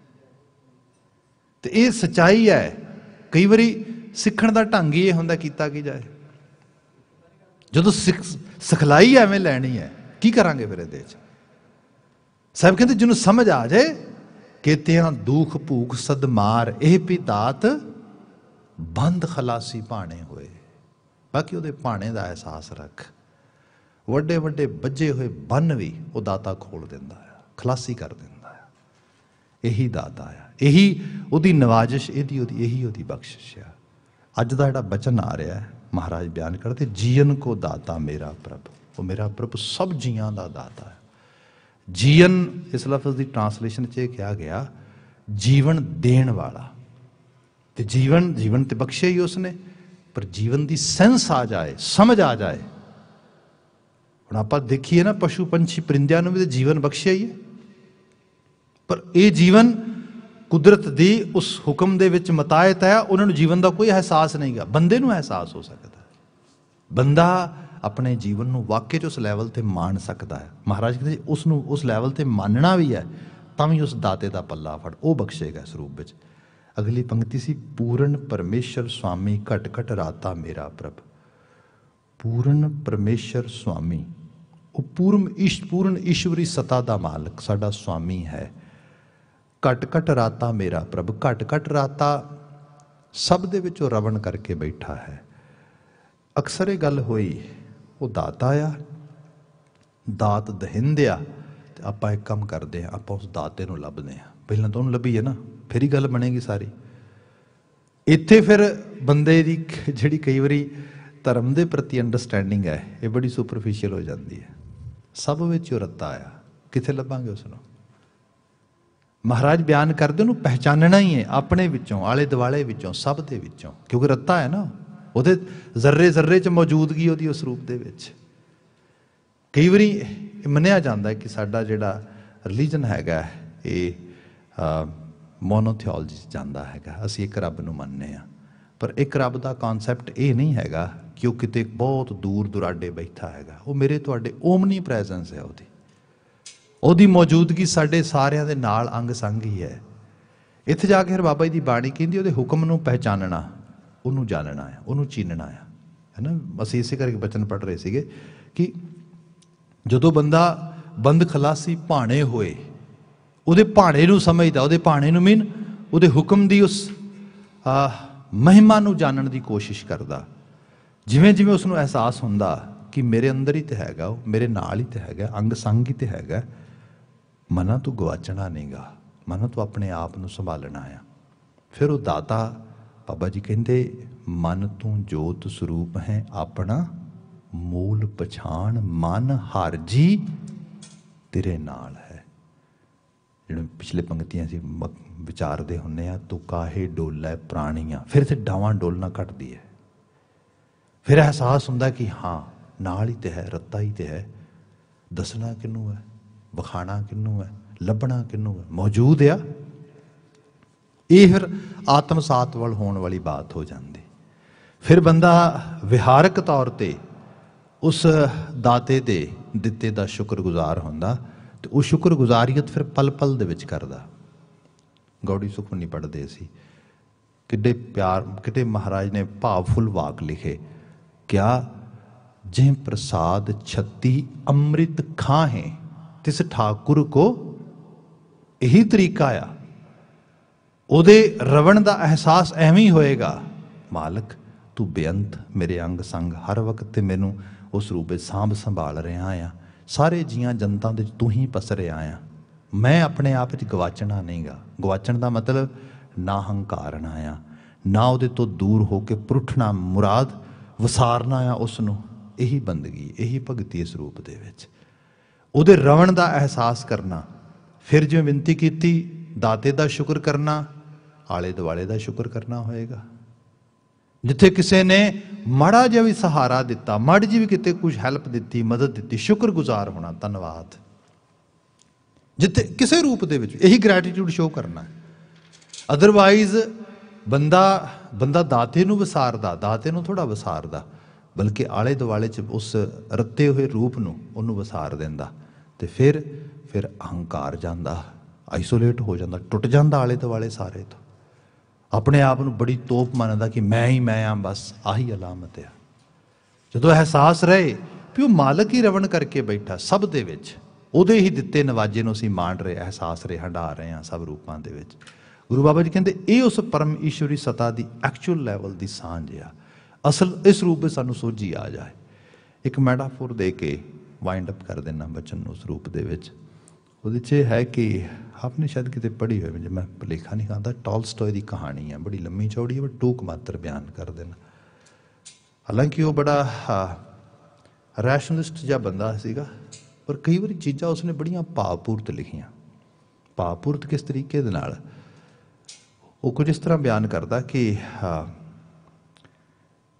ਤੇ ਇਹ ਸਚਾਈ ਹੈ ਕਈ ਵਾਰੀ ਸਿੱਖਣ ਦਾ ਢੰਗ ਹੀ ਇਹ ਹੁੰਦਾ ਕੀਤਾ ਕੀ ਜਾਏ ਜਦੋਂ ਸਿਖਲਾਈ ਐਵੇਂ ਲੈਣੀ ਹੈ ਕੀ ਕਰਾਂਗੇ ਫਿਰ ਇਹਦੇ ਵਿੱਚ ਸਾਹਿਬ ਕਹਿੰਦੇ ਜਿਹਨੂੰ ਸਮਝ ਆ ਜਾਏ ਕੇਤਿਆਂ ਦੁੱਖ ਭੂਖ ਸਦਮਾਰ ਇਹ ਪਿਤਾਤ ਬੰਦ ਖਲਾਸੀ ਭਾਣੇ ਹੋਏ ਬਾਕੀ ਉਹਦੇ ਭਾਣੇ ਦਾ ਅਹਿਸਾਸ ਰੱਖ ਵੱਡੇ ਵੱਡੇ ਵੱਜੇ ਹੋਏ ਬੰਨ ਵੀ ਉਹ ਦਾਤਾ ਖੋਲ ਦਿੰਦਾ ਹੈ ਖਲਾਸੀ ਕਰ ਦਿੰਦਾ ਹੈ ਇਹੀ ਦਾਤਾ ਆ ਇਹੀ ਉਹਦੀ ਨਵਾਜ਼ਿਸ਼ ਇਹਦੀ ਉਹਦੀ ਇਹੀ ਉਹਦੀ ਬਖਸ਼ਿਸ਼ ਆ ਅੱਜ ਦਾ ਜਿਹੜਾ ਬਚਨ ਆ ਰਿਹਾ ਹੈ ਮਹਾਰਾਜ ਬਿਆਨ ਕਰਦੇ ਜੀਵਨ ਕੋ ਦਾਤਾ ਮੇਰਾ ਪ੍ਰਭ ਉਹ ਮੇਰਾ ਪ੍ਰਭ ਸਭ ਜੀਆਂ ਦਾ ਦਾਤਾ ਹੈ ਜੀਵਨ ਇਸ ਲਫ਼ਜ਼ ਦੀ ਟ੍ਰਾਂਸਲੇਸ਼ਨ 'ਚ ਇਹ ਕਿਹਾ ਗਿਆ ਜੀਵਨ ਦੇਣ ਵਾਲਾ ਤੇ ਜੀਵਨ ਜੀਵਨ ਤੇ ਬਖਸ਼ਿਆ ਹੀ ਉਸਨੇ ਪਰ ਜੀਵਨ ਦੀ ਸੈਂਸ ਆ ਜਾਏ ਸਮਝ ਆ ਜਾਏ ਹੁਣ ਆਪਾਂ ਦੇਖੀਏ ਨਾ ਪਸ਼ੂ ਪੰਛੀ ਪਰਿੰਦਿਆਂ ਨੂੰ ਵੀ ਤੇ ਜੀਵਨ ਬਖਸ਼ਿਆ ਹੀ ਹੈ ਪਰ ਇਹ ਜੀਵਨ ਕੁਦਰਤ ਦੀ ਉਸ ਹੁਕਮ ਦੇ ਵਿੱਚ ਮਤਾਇਤ ਹੈ ਉਹਨਾਂ ਨੂੰ ਜੀਵਨ ਦਾ ਕੋਈ ਅਹਿਸਾਸ ਨਹੀਂਗਾ ਬੰਦੇ ਨੂੰ ਅਹਿਸਾਸ ਹੋ ਸਕਦਾ ਬੰਦਾ ਆਪਣੇ ਜੀਵਨ ਨੂੰ ਵਾਕਿਆ 'ਚ ਉਸ ਲੈਵਲ ਤੇ ਮਾਣ ਸਕਦਾ ਹੈ ਮਹਾਰਾਜ ਕਹਿੰਦੇ ਉਸ ਨੂੰ ਉਸ ਲੈਵਲ ਤੇ ਮੰਨਣਾ ਵੀ ਹੈ ਤਾਂ ਵੀ ਉਸ ਦਾਤੇ ਦਾ ਪੱਲਾ ਫੜ ਉਹ ਬਖਸ਼ੇਗਾ ਇਸ ਰੂਪ ਵਿੱਚ ਅਗਲੀ ਪੰਕਤੀ ਸੀ ਪੂਰਨ ਪਰਮੇਸ਼ਰ ਸੁਆਮੀ ਘਟ ਘਟ ਰਾਤਾ ਮੇਰਾ ਪ੍ਰਭ ਪੂਰਨ ਪਰਮੇਸ਼ਰ ਸੁਆਮੀ ਉਹ ਪੂਰਮ ਈਸ਼ ਪੂਰਨ ਈਸ਼ਵਰੀ ਸਤਾ ਦਾ ਮਾਲਕ ਸਾਡਾ ਸੁਆਮੀ ਹੈ ਘਟ ਘਟ ਰਾਤਾ ਮੇਰਾ ਪ੍ਰਭ ਘਟ ਘਟ ਰਾਤਾ ਸਭ ਦੇ ਵਿੱਚੋਂ ਰਵਣ ਕਰਕੇ ਬੈਠਾ ਹੈ ਅਕਸਰ ਇਹ ਗੱਲ ਹੋਈ ਉਹ ਦਾਤਾ ਆ ਦਾਤ ਦਹਿੰਦਿਆ ਤੇ ਆਪਾਂ ਇੱਕ ਕੰਮ ਕਰਦੇ ਆ ਆਪਾਂ ਉਸ ਦਾਤੇ ਨੂੰ ਲੱਭਦੇ ਆ ਪਹਿਲਾਂ ਤਾਂ ਉਹਨੂੰ ਲੱਭੀਏ ਨਾ ਫਿਰ ਹੀ ਗੱਲ ਬਣੇਗੀ ਸਾਰੀ ਇੱਥੇ ਫਿਰ ਬੰਦੇ ਦੀ ਜਿਹੜੀ ਕਈ ਵਾਰੀ ਧਰਮ ਦੇ ਪ੍ਰਤੀ ਅੰਡਰਸਟੈਂਡਿੰਗ ਹੈ ਇਹ ਬੜੀ ਸੁਪਰਫੀਸ਼ੀਅਲ ਹੋ ਜਾਂਦੀ ਹੈ ਸਭ ਵਿੱਚ ਉਹ ਰੱਤਾ ਆ ਕਿੱਥੇ ਲੱਭਾਂਗੇ ਉਸ ਨੂੰ ਮਹਾਰਾਜ ਬਿਆਨ ਕਰਦੇ ਉਹਨੂੰ ਪਹਿਚਾਨਣਾ ਹੀ ਹੈ ਆਪਣੇ ਵਿੱਚੋਂ ਆਲੇ ਦੁਆਲੇ ਵਿੱਚੋਂ ਸਭ ਦੇ ਵਿੱਚੋਂ ਕਿਉਂਕਿ ਰੱਤਾ ਹੈ ਨਾ ਉਹਦੇ ਜ਼ਰਰੇ ਜ਼ਰਰੇ 'ਚ ਮੌਜੂਦਗੀ ਉਹਦੀ ਉਸ ਰੂਪ ਦੇ ਵਿੱਚ ਕਈ ਵਾਰੀ ਇਹ ਮੰਨਿਆ ਜਾਂਦਾ ਹੈ ਕਿ ਸਾਡਾ ਜਿਹੜਾ ਰਿਲੀਜੀਅਨ ਹੈਗਾ ਇਹ ਮੋਨੋਥੀਓਲੋਜੀ ਜਾਂਦਾ ਹੈਗਾ ਅਸੀਂ ਇੱਕ ਰੱਬ ਨੂੰ ਮੰਨਨੇ ਆ ਪਰ ਇੱਕ ਰੱਬ ਦਾ ਕਨਸੈਪਟ ਇਹ ਨਹੀਂ ਹੈਗਾ ਕਿ ਉਹ ਕਿਤੇ ਬਹੁਤ ਦੂਰ ਦੁਰਾਡੇ ਬੈਠਾ ਹੈਗਾ ਉਹ ਮੇਰੇ ਤੁਹਾਡੇ ਓਮਨੀ ਪ੍ਰੈਜ਼ੈਂਸ ਹੈ ਉਹਦੀ ਉਹਦੀ ਮੌਜੂਦਗੀ ਸਾਡੇ ਸਾਰਿਆਂ ਦੇ ਨਾਲ ਅੰਗ ਸੰਗ ਹੀ ਹੈ ਇੱਥੇ ਜਾ ਕੇ ਹਰ ਬਾਬਾ ਜੀ ਦੀ ਬਾਣੀ ਕਹਿੰਦੀ ਉਹਦੇ ਹੁਕਮ ਨੂੰ ਪਹਿਚਾਨਣਾ ਉਹਨੂੰ ਜਾਣਨਾ ਆ ਉਹਨੂੰ ਚੀਨਣਾ ਆ ਹੈਨਾ ਅਸੀਂ ਇਸੇ ਕਰਕੇ ਬਚਨ ਪੜ ਰਹੇ ਸੀਗੇ ਕਿ ਜਦੋਂ ਬੰਦਾ ਬੰਦ ਖਲਾਸੀ ਭਾਣੇ ਹੋਏ ਉਹਦੇ ਭਾਣੇ ਨੂੰ ਸਮਝਦਾ ਉਹਦੇ ਭਾਣੇ ਨੂੰ ਮੀਨ ਉਹਦੇ ਹੁਕਮ ਦੀ ਉਸ ਮਹਿਮਾ ਨੂੰ ਜਾਣਨ ਦੀ ਕੋਸ਼ਿਸ਼ ਕਰਦਾ ਜਿਵੇਂ ਜਿਵੇਂ ਉਸ ਨੂੰ ਅਹਿਸਾਸ ਹੁੰਦਾ ਕਿ ਮੇਰੇ ਅੰਦਰ ਹੀ ਤੇ ਹੈਗਾ ਉਹ ਮੇਰੇ ਨਾਲ ਹੀ ਤੇ ਹੈਗਾ ਅੰਗ ਸੰਗ ਹੀ ਤੇ ਹੈਗਾ ਮਨਾਂ ਤੋਂ ਗਵਾਚਣਾ ਨਹੀਂਗਾ ਮਨਾਂ ਤੋਂ ਆਪਣੇ ਆਪ ਨੂੰ ਸੰਭਾਲਣਾ ਆ ਫਿਰ ਉਹ ਦਾਤਾ ਬਾਬਾ ਜੀ ਕਹਿੰਦੇ ਮਨ ਤੋਂ ਜੋਤ ਸਰੂਪ ਹੈ ਆਪਣਾ ਮੂਲ ਪਛਾਣ ਮਨ ਹਰ ਜੀ ਤੇਰੇ ਨਾਲ ਹੈ ਜਿਹੜੇ ਪਿਛਲੇ ਪੰਕਤੀਆਂ ਸੀ ਵਿਚਾਰਦੇ ਹੁੰਨੇ ਆ ਤੂੰ ਕਾਹੇ ਡੋਲੇ ਪ੍ਰਾਣੀਆਂ ਫਿਰ ਤੇ ਡਾਵਾਂ ਡੋਲਣਾ ਘਟਦੀ ਹੈ ਫਿਰ ਅਹਿਸਾਸ ਹੁੰਦਾ ਕਿ ਹਾਂ ਨਾਲ ਹੀ ਤੇ ਹੈ ਰੱਤਾ ਹੀ ਤੇ ਹੈ ਦੱਸਣਾ ਕਿੰਨੂ ਹੈ ਵਿਖਾਣਾ ਕਿੰਨੂ ਹੈ ਲੱਭਣਾ ਕਿੰਨੂ ਹੈ ਮੌਜੂਦ ਆ ਇਹ ਫਿਰ ਆਤਮ ਸਾਤ ਵੱਲ ਹੋਣ ਵਾਲੀ ਬਾਤ ਹੋ ਜਾਂਦੀ ਫਿਰ ਬੰਦਾ ਵਿਹਾਰਕ ਤੌਰ ਤੇ ਉਸ ਦਾਤੇ ਦੇ ਦਿੱਤੇ ਦਾ ਸ਼ੁਕਰਗੁਜ਼ਾਰ ਹੁੰਦਾ ਤੇ ਉਹ ਸ਼ੁਕਰਗੁਜ਼ਾਰੀਅਤ ਫਿਰ ਪਲ-ਪਲ ਦੇ ਵਿੱਚ ਕਰਦਾ ਗੌੜੀ ਸੁਖਮਨੀ ਪੜਦੇ ਸੀ ਕਿੱਡੇ ਪਿਆਰ ਕਿਤੇ ਮਹਾਰਾਜ ਨੇ ਭਾਵਫੁਲ ਵਾਕ ਲਿਖੇ ਕਿਆ ਜੇ ਪ੍ਰਸਾਦ 36 ਅੰਮ੍ਰਿਤ ਖਾਹੇ ਤਿਸ ਠਾਕੁਰ ਕੋ ਇਹੀ ਤਰੀਕਾ ਆ ਉਹਦੇ ਰਵਣ ਦਾ ਅਹਿਸਾਸ ਐਵੇਂ ਹੀ ਹੋਏਗਾ ਮਾਲਕ ਤੂੰ ਬੇਅੰਤ ਮੇਰੇ ਅੰਗ ਸੰਗ ਹਰ ਵਕਤ ਤੇ ਮੈਨੂੰ ਉਸ ਰੂਪੇ ਸਾਂਭ ਸੰਭਾਲ ਰਿਹਾ ਆ ਸਾਰੇ ਜੀਆਂ ਜਨਤਾ ਦੇ ਤੂੰ ਹੀ ਪਸ ਰਿਹਾ ਆ ਮੈਂ ਆਪਣੇ ਆਪ ਵਿੱਚ ਗਵਾਚਣਾ ਨਹੀਂਗਾ ਗਵਾਚਣ ਦਾ ਮਤਲਬ ਨਾ ਹੰਕਾਰਨਾ ਆ ਨਾ ਉਹਦੇ ਤੋਂ ਦੂਰ ਹੋ ਕੇ ਪ੍ਰੁੱਠਣਾ ਮੁਰਾਦ ਵਿਸਾਰਨਾ ਆ ਉਸ ਨੂੰ ਇਹੀ ਬੰਦਗੀ ਇਹੀ ਭਗਤੀ ਇਸ ਰੂਪ ਦੇ ਵਿੱਚ ਉਹਦੇ ਰਵਣ ਦਾ ਅਹਿਸਾਸ ਕਰਨਾ ਫਿਰ ਜਿਵੇਂ ਬੇਨਤੀ ਕੀਤੀ ਦਾਤੇ ਦਾ ਸ਼ੁਕਰ ਕਰਨਾ ਆਲੇ ਦੁਆਲੇ ਦਾ ਸ਼ੁਕਰ ਕਰਨਾ ਹੋਏਗਾ ਜਿੱਥੇ ਕਿਸੇ ਨੇ ਮੜਾ ਜਿਹਾ ਵੀ ਸਹਾਰਾ ਦਿੱਤਾ ਮੜ ਜੀ ਵੀ ਕਿਤੇ ਕੁਝ ਹੈਲਪ ਦਿੱਤੀ ਮਦਦ ਦਿੱਤੀ ਸ਼ੁਕਰਗੁਜ਼ਾਰ ਹੋਣਾ ਧੰਨਵਾਦ ਜਿੱਥੇ ਕਿਸੇ ਰੂਪ ਦੇ ਵਿੱਚ ਇਹੀ ਗ੍ਰੈਟੀਟਿਊਡ ਸ਼ੋ ਕਰਨਾ ਅਦਰਵਾਈਜ਼ ਬੰਦਾ ਬੰਦਾ ਦਾਤੇ ਨੂੰ ਵਿਸਾਰਦਾ ਦਾਤੇ ਨੂੰ ਥੋੜਾ ਵਿਸਾਰਦਾ ਬਲਕਿ ਆਲੇ ਦੁਆਲੇ ਚ ਉਸ ਰੱਤੇ ਹੋਏ ਰੂਪ ਨੂੰ ਉਹਨੂੰ ਵਿਸਾਰ ਦਿੰਦਾ ਤੇ ਫਿਰ ਫਿਰ ਅਹੰਕਾਰ ਜਾਂਦਾ ਆਈਸੋਲੇਟ ਹੋ ਜਾਂਦਾ ਟੁੱਟ ਜਾਂਦਾ ਆਲੇ ਦੁਆਲੇ ਸਾਰੇ ਤੋਂ ਆਪਣੇ ਆਪ ਨੂੰ ਬੜੀ ਤੋਪ ਮੰਨਦਾ ਕਿ ਮੈਂ ਹੀ ਮੈਂ ਆ ਬਸ ਆਹੀ ਅਲਾਮਤ ਆ ਜਦੋਂ ਅਹਿਸਾਸ ਰਹੇ ਕਿ ਉਹ ਮਾਲਕ ਹੀ ਰਵਣ ਕਰਕੇ ਬੈਠਾ ਸਭ ਦੇ ਵਿੱਚ ਉਹਦੇ ਹੀ ਦਿੱਤੇ ਨਵਾਜੇ ਨੂੰ ਅਸੀਂ ਮਾਣ ਰਹੇ ਅਹਿਸਾਸ ਰਹੇ ਹੰਡਾ ਰਹੇ ਆ ਸਭ ਰੂਪਾਂ ਦੇ ਵਿੱਚ ਗੁਰੂ ਬਾਬਾ ਜੀ ਕਹਿੰਦੇ ਇਹ ਉਸ ਪਰਮ ਈਸ਼ਵਰੀ ਸਤਾ ਦੀ ਐਕਚੁਅਲ ਲੈਵਲ ਦੀ ਸਾਂਝ ਆ ਅਸਲ ਇਸ ਰੂਪ ਵਿੱਚ ਸਾਨੂੰ ਸੋਝੀ ਆ ਜਾਏ ਇੱਕ ਮੈਟਾਫੋਰ ਦੇ ਕੇ ਵਾਈਂਡ ਅਪ ਕਰ ਦੇਣਾ ਬਚਨ ਨੂੰ ਉਸ ਰੂਪ ਦੇ ਵਿੱਚ ਉਹਦੇ 'ਚ ਹੈ ਕਿ ਆਪਨੇ ਸ਼ਾਇਦ ਕਿਤੇ ਪੜ੍ਹੀ ਹੋਵੇ ਜੇ ਮੈਂ ਲੇਖਾ ਨਹੀਂ ਕਹਾਂਦਾ ਟਾਲਸਟੋਏ ਦੀ ਕਹਾਣੀ ਹੈ ਬੜੀ ਲੰਮੀ ਚੌੜੀ ਹੈ ਪਰ ਟੂਕ ਮਾਤਰ ਬਿਆਨ ਕਰ ਦੇਣਾ ਹਾਲਾਂਕਿ ਉਹ ਬੜਾ ਰੈਸ਼ਨਲਿਸਟ ਜਿਹਾ ਬੰਦਾ ਸੀਗਾ ਪਰ ਕਈ ਵਾਰੀ ਚੀਜ਼ਾਂ ਉਸਨੇ ਬੜੀਆਂ ਭਾਵਪੂਰਤ ਲਿਖੀਆਂ ਭਾਵਪੂਰਤ ਕਿਸ ਤਰੀਕੇ ਦੇ ਨਾਲ ਉਹ ਕੁਝ ਇਸ ਤਰ੍ਹਾਂ ਬਿਆਨ ਕਰਦਾ ਕਿ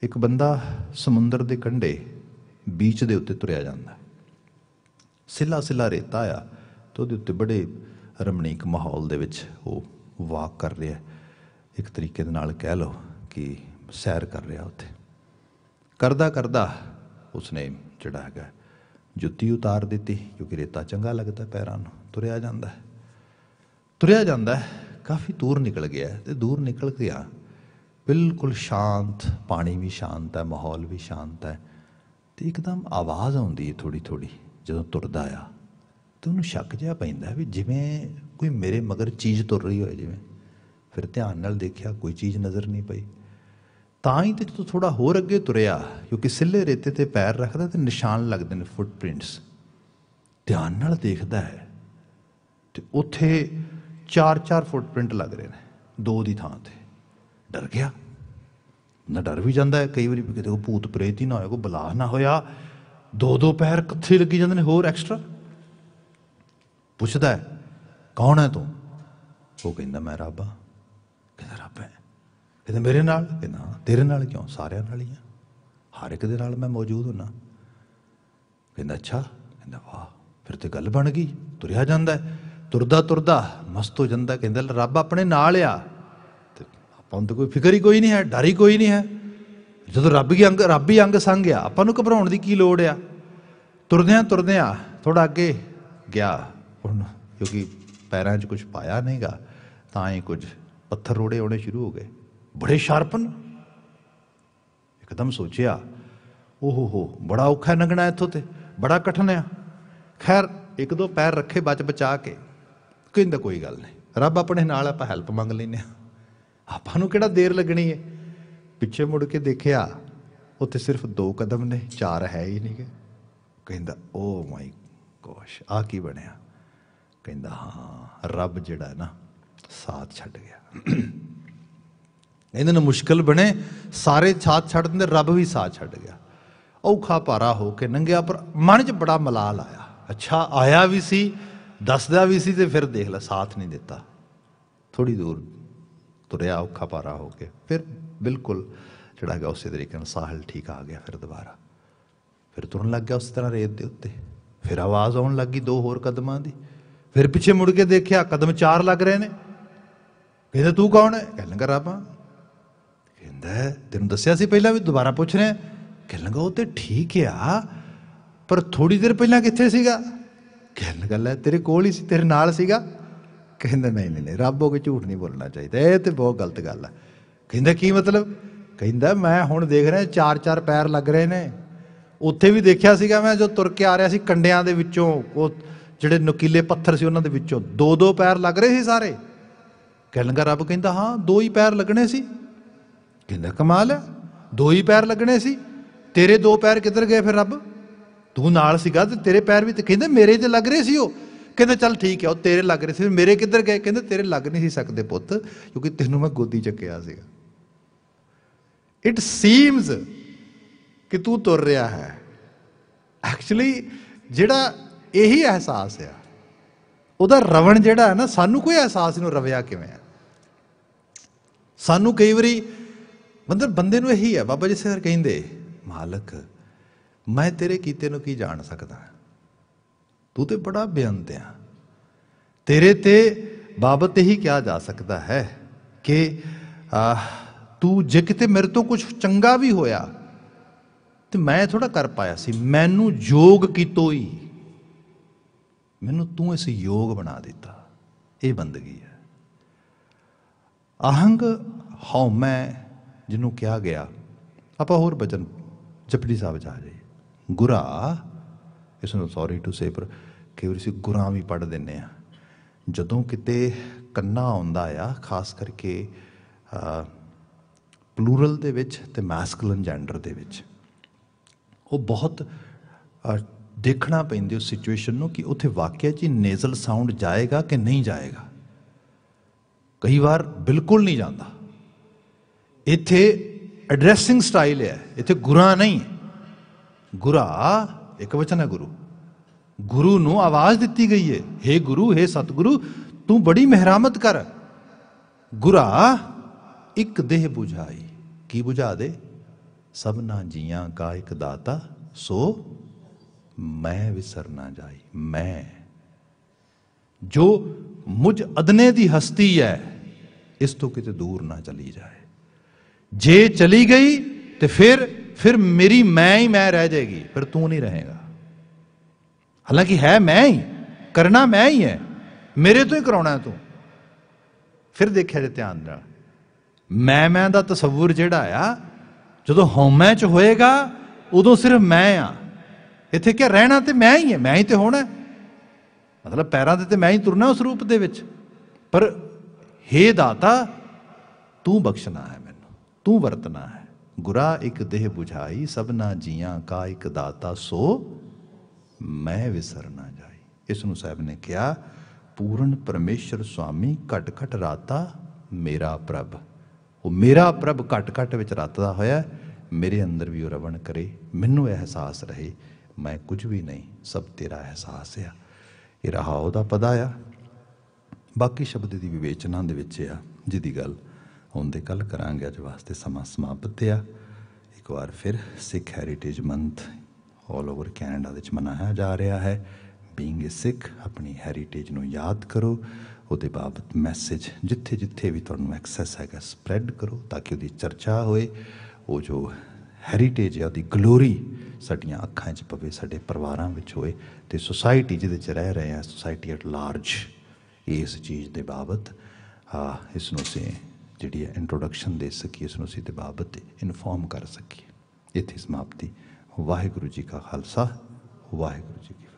ਇੱਕ ਬੰਦਾ ਸਮੁੰਦਰ ਦੇ ਕੰਢੇ ਬੀਚ ਦੇ ਉੱਤੇ ਤੁਰਿਆ ਜਾਂਦਾ ਸਿੱਲਾ ਸਿੱਲਾ ਰੇਤਾ ਆ ਤੋਂ ਉਹਦੇ ਉੱਤੇ ਬੜੇ ਰਮਣੀਕ ਮਾਹੌਲ ਦੇ ਵਿੱਚ ਉਹ ਵਾਕ ਕਰ ਰਿਹਾ ਇੱਕ ਤਰੀਕੇ ਦੇ ਨਾਲ ਕਹਿ ਲਓ ਕਿ ਸੈਰ ਕਰ ਰਿਹਾ ਉੱਥੇ ਕਰਦਾ ਕਰਦਾ ਉਸਨੇ ਜਿਹੜਾ ਹੈਗਾ ਜੁੱਤੀ ਉਤਾਰ ਦਿੱਤੀ ਕਿਉਂਕਿ ਰੇਤਾ ਚੰਗਾ ਲੱਗਦਾ ਪੈਰਾਂ ਨੂੰ ਤੁਰਿਆ ਜਾਂਦਾ ਹੈ ਤੁਰਿਆ ਜਾਂਦਾ ਹੈ ਕਾਫੀ ਦੂਰ ਨਿਕਲ ਗਿਆ ਤੇ ਦੂਰ ਨਿਕਲ ਗਿਆ ਬਿਲਕੁਲ ਸ਼ਾਂਤ ਪਾਣੀ ਵੀ ਸ਼ਾਂਤ ਹੈ ਮਾਹੌਲ ਵੀ ਸ਼ਾਂਤ ਹੈ ਤੇ ਇੱਕਦਮ ਆਵਾਜ਼ ਆਉਂਦੀ ਹੈ ਥੋੜੀ ਥੋੜੀ ਜਦੋਂ ਤੁਰਦਾ ਆ ਤੇ ਉਹਨੂੰ ਸ਼ੱਕ ਜਿਹਾ ਪੈਂਦਾ ਵੀ ਜਿਵੇਂ ਕੋਈ ਮੇਰੇ ਮਗਰ ਚੀਜ਼ ਤੁਰ ਰਹੀ ਹੋਵੇ ਜਿਵੇਂ ਫਿਰ ਧਿਆਨ ਨਾਲ ਦੇਖਿਆ ਕੋਈ ਚੀਜ਼ ਨਜ਼ਰ ਨਹੀਂ ਪਈ ਤਾਂ ਹੀ ਤੇ ਜਦੋਂ ਥੋੜਾ ਹੋਰ ਅੱਗੇ ਤੁਰਿਆ ਕਿਉਂਕਿ ਸਿੱਲੇ ਰੇਤੇ ਤੇ ਪੈਰ ਰੱਖਦਾ ਤੇ ਨਿਸ਼ਾਨ ਲੱਗਦੇ ਨੇ ਫੁੱਟਪ੍ਰਿੰਟਸ ਧਿਆਨ ਨਾਲ ਦੇਖਦਾ ਹੈ ਤੇ ਉੱਥੇ 4-4 ਫੁੱਟਪ੍ਰਿੰਟ ਲੱਗ ਰਹੇ ਨੇ ਦੋ ਦੀ ਥਾਂ ਤੇ ਡਰ ਗਿਆ ਨਾ ਡਰ ਵੀ ਜਾਂਦਾ ਹੈ ਕਈ ਵਾਰੀ ਕਿਤੇ ਉਹ ਭੂਤ ਪ੍ਰੇਤ ਹੀ ਨਾ ਹੋਇਆ ਕੋ ਬਲਾਹ ਨਾ ਹੋਇਆ ਦੋ ਦੋ ਪੈਰ ਕਿੱਥੇ ਲੱਗੀ ਜਾਂਦੇ ਨੇ ਹੋਰ ਐਕਸਟਰਾ ਪੁੱਛਦਾ ਹੈ ਕੌਣ ਹੈ ਤੂੰ ਉਹ ਕਹਿੰਦਾ ਮੈਂ ਰੱਬ ਆ ਕਹਿੰਦਾ ਰੱਬ ਹੈ ਕਹਿੰਦਾ ਮੇਰੇ ਨਾਲ ਕਹਿੰਦਾ ਤੇਰੇ ਨਾਲ ਕਿਉਂ ਸਾਰਿਆਂ ਨਾਲ ਹੀ ਆ ਹਰ ਇੱਕ ਦੇ ਨਾਲ ਮੈਂ ਮੌਜੂਦ ਹੁੰਨਾ ਕਹਿੰਦਾ ਅੱਛਾ ਕਹਿੰਦਾ ਵਾਹ ਫਿਰ ਤੇ ਗੱਲ ਬਣ ਗਈ ਤੁਰਿਆ ਜਾਂਦਾ ਤੁਰਦਾ ਤੁਰਦਾ ਮਸਤ ਹੋ ਜਾਂਦਾ ਕਹਿੰਦਾ ਰੱਬ ਆਪਣੇ ਨਾਲ ਆ ਤੇ ਆਪਾਂ ਨੂੰ ਤਾਂ ਕੋਈ ਫਿਕਰ ਹੀ ਕੋਈ ਨਹੀਂ ਹੈ ਡਰ ਹੀ ਕੋਈ ਨਹੀਂ ਹੈ ਜਦੋਂ ਰੱਬ ਹੀ ਅੰਗ ਰੱਬ ਹੀ ਅੰਗ ਸੰਗ ਆ ਆਪਾਂ ਨੂੰ ਘਬਰਾਉਣ ਦੀ ਕੀ ਲੋੜ ਆ ਤੁਰਦਿਆਂ ਤੁਰਦਿਆਂ ਥੋੜਾ ਅੱਗੇ ਗਿਆ ਉਹਨ ਕਿਉਂਕਿ ਪੈਰਾਂ 'ਚ ਕੁਝ ਪਾਇਆ ਨਹੀਂਗਾ ਤਾਂ ਹੀ ਕੁਝ ਪੱਥਰ ਰੋੜੇ ਆਉਣੇ ਸ਼ੁਰੂ ਹੋ ਗਏ ਬੜੇ ਸ਼ਾਰਪਨ ਇੱਕਦਮ ਸੋਚਿਆ ਓਹੋ ਹੋ ਬੜਾ ਔਖਾ ਲੰਘਣਾ ਇੱਥੋਂ ਤੇ ਬੜਾ ਕਠਨ ਆ ਖੈਰ ਇੱਕ ਦੋ ਪੈਰ ਰੱਖੇ ਬਚ ਬਚਾ ਕੇ ਕਿੰਦਾ ਕੋਈ ਗੱਲ ਨਹੀਂ ਰੱਬ ਆਪਣੇ ਨਾਲ ਆਪਾਂ ਹੈਲਪ ਮੰਗ ਲੈਨੇ ਆ ਆਪਾਂ ਨੂੰ ਕਿਹੜਾ ਦੇਰ ਲੱਗਣੀ ਹੈ ਪਿੱਛੇ ਮੁੜ ਕੇ ਦੇਖਿਆ ਉੱਥੇ ਸਿਰਫ ਦੋ ਕਦਮ ਨੇ ਚਾਰ ਹੈ ਹੀ ਨਹੀਂਗੇ ਕਹਿੰਦਾ ਓ ਮਾਈ ਗੋਸ਼ ਆ ਕੀ ਬਣਿਆ ਕਹਿੰਦਾ ਹਾਂ ਰੱਬ ਜਿਹੜਾ ਹੈ ਨਾ ਸਾਥ ਛੱਡ ਗਿਆ ਇਹਨਾਂ ਨੂੰ ਮੁਸ਼ਕਲ ਬਣੇ ਸਾਰੇ ਸਾਥ ਛੱਡ ਦਿੰਦੇ ਰੱਬ ਵੀ ਸਾਥ ਛੱਡ ਗਿਆ ਔਖਾ ਭਾਰਾ ਹੋ ਕੇ ਨੰਗਿਆ ਪਰ ਮਨ 'ਚ ਬੜਾ ਮਲਾਲ ਆਇਆ ਅੱਛਾ ਆਇਆ ਵੀ ਸੀ ਦੱਸਦਾ ਵੀ ਸੀ ਤੇ ਫਿਰ ਦੇਖ ਲੈ ਸਾਥ ਨਹੀਂ ਦਿੱਤਾ ਥੋੜੀ ਦੂਰ ਤੁਰਿਆ ਔਖਾ ਭਾਰਾ ਹੋ ਕੇ ਫਿਰ ਬਿਲਕੁਲ ਜਿਹੜਾ ਹੈਗਾ ਉਸੇ ਤਰੀਕੇ ਨਾਲ ਸਾਹਲ ਠੀਕ ਆ ਗਿਆ ਫਿਰ ਦੁਬਾਰਾ ਫਿਰ ਤੁਰਨ ਲੱਗ ਗਿਆ ਉਸ ਤਰ੍ਹਾਂ ਰੇਤ ਦੇ ਉੱਤੇ ਫਿਰ ਆਵਾਜ਼ ਆਉਣ ਲੱਗੀ ਦੋ ਹੋਰ ਕਦਮਾਂ ਦੀ ਫਿਰ ਪਿੱਛੇ ਮੁੜ ਕੇ ਦੇਖਿਆ ਕਦਮ ਚਾਰ ਲੱਗ ਰਹੇ ਨੇ ਕਹਿੰਦਾ ਤੂੰ ਕੌਣ ਹੈ ਕਹਿ ਲੰਗਰ ਆਪਾਂ ਕਹਿੰਦਾ ਤੈਨੂੰ ਦੱਸਿਆ ਸੀ ਪਹਿਲਾਂ ਵੀ ਦੁਬਾਰਾ ਪੁੱਛ ਰਿਹਾ ਕਹਿ ਲੰਗਾ ਉਹ ਤੇ ਠੀਕ ਆ ਪਰ ਥੋੜੀ ਦੇਰ ਪਹਿਲਾਂ ਕਿੱਥੇ ਸੀਗਾ ਕਹਿ ਲੰਗਾ ਲੈ ਤੇਰੇ ਕੋਲ ਹੀ ਸੀ ਤੇਰੇ ਨਾਲ ਸੀਗਾ ਕਹਿੰਦਾ ਨਹੀਂ ਨਹੀਂ ਰੱਬ ਹੋ ਕੇ ਝੂਠ ਨਹੀਂ ਬੋਲਣਾ ਚਾਹੀਦਾ ਇਹ ਤੇ ਬਹੁਤ ਗਲਤ ਗੱਲ ਆ ਕਹਿੰਦਾ ਕੀ ਮਤਲਬ ਕਹਿੰਦਾ ਮੈਂ ਹੁਣ ਦੇਖ ਰਿਹਾ ਚਾਰ ਚਾਰ ਪੈਰ ਲੱਗ ਰਹੇ ਨੇ ਉੱਥੇ ਵੀ ਦੇਖਿਆ ਸੀਗਾ ਮੈਂ ਜੋ ਤੁਰ ਕੇ ਆ ਰਿਹਾ ਸੀ ਕੰਡਿਆਂ ਦੇ ਵਿੱਚੋਂ ਉਹ ਜਿਹੜੇ ਨੁਕੀਲੇ ਪੱਥਰ ਸੀ ਉਹਨਾਂ ਦੇ ਵਿੱਚੋਂ ਦੋ ਦੋ ਪੈਰ ਲੱਗ ਰਹੇ ਸੀ ਸਾਰੇ ਕਹਿਣ ਲੱਗਾ ਰੱਬ ਕਹਿੰਦਾ ਹਾਂ ਦੋ ਹੀ ਪੈਰ ਲੱਗਣੇ ਸੀ ਕਹਿੰਦਾ ਕਮਾਲ ਹੈ ਦੋ ਹੀ ਪੈਰ ਲੱਗਣੇ ਸੀ ਤੇਰੇ ਦੋ ਪੈਰ ਕਿੱਧਰ ਗਏ ਫਿਰ ਰੱਬ ਤੂੰ ਨਾਲ ਸੀਗਾ ਤੇ ਤੇਰੇ ਪੈਰ ਵੀ ਤੇ ਕਹਿੰਦੇ ਮੇਰੇ ਤੇ ਲੱਗ ਰਹੇ ਸੀ ਉਹ ਕਹਿੰਦੇ ਚੱਲ ਠੀਕ ਹੈ ਉਹ ਤੇਰੇ ਲੱਗ ਰਹੇ ਸੀ ਮੇਰੇ ਕਿੱਧਰ ਗਏ ਕਹਿੰਦੇ ਤੇਰੇ ਲੱਗ ਨਹੀਂ ਸੀ ਸਕਦੇ ਪੁੱਤ ਕਿਉਂਕਿ ਤੈਨੂੰ ਮੈਂ ਗੋਦੀ ਚੱਕਿਆ ਸੀਗਾ ਇਟ ਸੀਮਸ ਕਿ ਤੂੰ ਤੁਰ ਰਿਹਾ ਹੈ ਐਕਚੁਅਲੀ ਜਿਹੜਾ ਇਹੀ ਅਹਿਸਾਸ ਆ ਉਹਦਾ ਰਵਣ ਜਿਹੜਾ ਹੈ ਨਾ ਸਾਨੂੰ ਕੋਈ ਅਹਿਸਾਸ ਨੂੰ ਰਵਿਆ ਕਿਵੇਂ ਆ ਸਾਨੂੰ ਕਈ ਵਾਰੀ ਮਤਲਬ ਬੰਦੇ ਨੂੰ ਇਹੀ ਆ ਬਾਬਾ ਜੀ ਸਰ ਕਹਿੰਦੇ ਮਾਲਕ ਮੈਂ ਤੇਰੇ ਕੀਤੇ ਨੂੰ ਕੀ ਜਾਣ ਸਕਦਾ ਤੂੰ ਤੇ ਬੜਾ ਬੇਅੰਤ ਆ ਤੇਰੇ ਤੇ ਬਾਬਤ ਹੀ ਕਿਹਾ ਜਾ ਸਕਦਾ ਹੈ ਕਿ ਤੂੰ ਜੇ ਕਿਤੇ ਮੇਰੇ ਤੋਂ ਕੁਝ ਚੰਗਾ ਵੀ ਹੋਇਆ ਤੇ ਮੈਂ ਥੋੜਾ ਕਰ ਪਾਇਆ ਸੀ ਮੈਨੂੰ ਯੋਗ ਕੀਤੋਈ ਮੈਨੂੰ ਤੂੰ ਇਸ ਯੋਗ ਬਣਾ ਦਿੱਤਾ ਇਹ ਬੰਦਗੀ ਹੈ ਅਹੰਗ ਮੈਂ ਜਿਹਨੂੰ ਕਿਹਾ ਗਿਆ ਆਪਾਂ ਹੋਰ ਬਚਨ ਜਪੜੀ ਸਾਹਿਬ ਜਾ ਜਾਈਏ ਗੁਰਾ ਇਸ ਨੂੰ ਸੌਰੀ ਟੂ ਸੇ ਪਰ ਕਿ ਉਹ ਸੀ ਗੁਰਾਂ ਵੀ ਪੜ ਦਿੰਨੇ ਆ ਜਦੋਂ ਕਿਤੇ ਕੰਨਾ ਆਉਂਦਾ ਆ ਖਾਸ ਕਰਕੇ ਪਲੂਰਲ ਦੇ ਵਿੱਚ ਤੇ ਮੈਸਕੂਲਿਨ ਜੈਂਡਰ ਦੇ ਵਿੱਚ ਉਹ ਬਹੁਤ ਦੇਖਣਾ ਪੈਂਦੇ ਉਸ ਸਿਚੁਏਸ਼ਨ ਨੂੰ ਕਿ ਉੱਥੇ ਵਾਕਿਆ 'ਚ ਨੇਜ਼ਲ ਸਾਊਂਡ ਜਾਏਗਾ ਕਿ ਨਹੀਂ ਜਾਏਗਾ ਕਈ ਵਾਰ ਬਿਲਕੁਲ ਨਹੀਂ ਜਾਂਦਾ ਇੱਥੇ ਐਡਰੈਸਿੰਗ ਸਟਾਈਲ ਹੈ ਇੱਥੇ ਗੁਰਾ ਨਹੀਂ ਗੁਰਾ ਇੱਕ ਵਚਨ ਹੈ ਗੁਰੂ ਗੁਰੂ ਨੂੰ ਆਵਾਜ਼ ਦਿੱਤੀ ਗਈ ਹੈ हे ਗੁਰੂ हे ਸਤਿਗੁਰੂ ਤੂੰ ਬੜੀ ਮਿਹਰਮਤ ਕਰ ਗੁਰਾ ਇੱਕ ਦੇਹ 부ਝਾਈ ਕੀ 부ਝਾ ਦੇ ਸਭਨਾ ਜੀਆਂ ਕਾ ਇੱਕ ਦਾਤਾ ਸੋ ਮੈਂ ਵਿਸਰ ਨਾ ਜਾਈ ਮੈਂ ਜੋ ਮੁਝ ਅਦਨੇ ਦੀ ਹਸਤੀ ਹੈ ਇਸ ਤੋਂ ਕਿਤੇ ਦੂਰ ਨਾ ਚਲੀ ਜਾਏ ਜੇ ਚਲੀ ਗਈ ਤੇ ਫਿਰ ਫਿਰ ਮੇਰੀ ਮੈਂ ਹੀ ਮੈਂ ਰਹਿ ਜਾਏਗੀ ਫਿਰ ਤੂੰ ਨਹੀਂ ਰਹੇਗਾ ਹਾਲਾਂਕਿ ਹੈ ਮੈਂ ਹੀ ਕਰਨਾ ਮੈਂ ਹੀ ਹੈ ਮੇਰੇ ਤੋਂ ਹੀ ਕਰਾਉਣਾ ਤੂੰ ਫਿਰ ਦੇਖਿਆ ਜੇ ਧਿਆਨ ਨਾਲ ਮੈਂ ਮੈਂ ਦਾ ਤਸਵੁਰ ਜਿਹੜਾ ਆ ਜਦੋਂ ਹਉਮੈ ਚ ਹੋਏਗਾ ਉਦੋਂ ਸਿਰਫ ਮੈਂ ਆ ਇੱਥੇ ਕਿ ਰਹਿਣਾ ਤੇ ਮੈਂ ਹੀ ਹਾਂ ਮੈਂ ਹੀ ਤੇ ਹੋਣਾ ਮਤਲਬ ਪੈਰਾਂ ਦੇ ਤੇ ਮੈਂ ਹੀ ਤੁਰਨਾ ਉਸ ਰੂਪ ਦੇ ਵਿੱਚ ਪਰ हे ਦਾਤਾ ਤੂੰ ਬਖਸ਼ਣਾ ਹੈ ਮੈਨੂੰ ਤੂੰ ਵਰਤਣਾ ਹੈ ਗੁਰਾ ਇੱਕ ਦੇਹ 부ਝਾਈ ਸਭਨਾ ਜੀਆਂ ਕਾ ਇੱਕ ਦਾਤਾ ਸੋ ਮੈਂ ਵਿਸਰਨਾ ਜਾਈ ਇਸ ਨੂੰ ਸਾਹਿਬ ਨੇ ਕਿਹਾ ਪੂਰਨ ਪਰਮੇਸ਼ਰ ਸੁਆਮੀ ਘਟ ਘਟ ਰਾਤਾ ਮੇਰਾ ਪ੍ਰਭ ਉਹ ਮੇਰਾ ਪ੍ਰਭ ਘਟ ਘਟ ਵਿੱਚ ਰਤਦਾ ਹੋਇਆ ਮੇਰੇ ਅੰਦਰ ਵੀ ਉਹ ਰਵਣ ਕਰੇ ਮੈਨੂੰ ਇਹ ਅਹਿਸਾਸ ਰਹੇ ਮੈਂ ਕੁਝ ਵੀ ਨਹੀਂ ਸਭ ਤੇਰਾ ਅਹਿਸਾਸ ਆ ਇਹ ਰਹਾ ਉਹਦਾ ਪਦਾ ਆ ਬਾਕੀ ਸ਼ਬਦ ਦੀ ਵਿਵੇਚਨਾ ਦੇ ਵਿੱਚ ਆ ਜਿਹਦੀ ਗੱਲ ਹੁੰਦੇ ਕੱਲ ਕਰਾਂਗੇ ਅੱਜ ਵਾਸਤੇ ਸਮਾਂ ਸਮਾਪਤ ਆ ਇੱਕ ਵਾਰ ਫਿਰ Sikh heritage month all over Canada ਵਿੱਚ ਮਨਾਇਆ ਜਾ ਰਿਹਾ ਹੈ ਬੀਇੰਗ ਅ ਸਿੱਖ ਆਪਣੀ ਹੈਰੀਟੇਜ ਨੂੰ ਯਾਦ ਕਰੋ ਉਹਦੇ ਬਾਬਤ ਮੈਸੇਜ ਜਿੱਥੇ ਜਿੱਥੇ ਵੀ ਤੁਹਾਨੂੰ ਐਕਸੈਸ ਹੈਗਾ ਸਪਰੈਡ ਕਰੋ ਤਾਂ ਕਿ ਉਹਦੀ ਚਰਚਾ ਹੋਏ ਉਹ ਜੋ ਹੈਰੀਟੇਜ ਆ ਉਹਦੀ ਗਲੋਰੀ ਸਾਡੀਆਂ ਅੱਖਾਂ 'ਚ ਪਵੇ ਸਾਡੇ ਪਰਿਵਾਰਾਂ ਵਿੱਚ ਹੋਏ ਤੇ ਸੁਸਾਇਟੀ ਜਿਹਦੇ 'ਚ ਰਹਿ ਰਹੇ ਆ ਸੁਸਾਇਟੀ ਐਟ ਲਾਰਜ ਇਸ ਚੀਜ਼ ਦੇ ਬਾਬਤ ਆ ਇਸ ਨੂੰ ਸੇ ਜਿਹੜੀ ਇੰਟਰੋਡਕਸ਼ਨ ਦੇ ਸਕੀ ਇਸ ਨੂੰ ਸੇ ਦੇ ਬਾਬਤ ਇਨਫੋਰਮ ਕਰ ਸਕੀ ਇਥੇ ਸਮਾਪਤੀ ਵਾਹਿਗੁਰੂ ਜੀ ਕਾ ਖਾਲਸਾ ਵਾਹਿਗੁਰੂ ਜੀ ਕੀ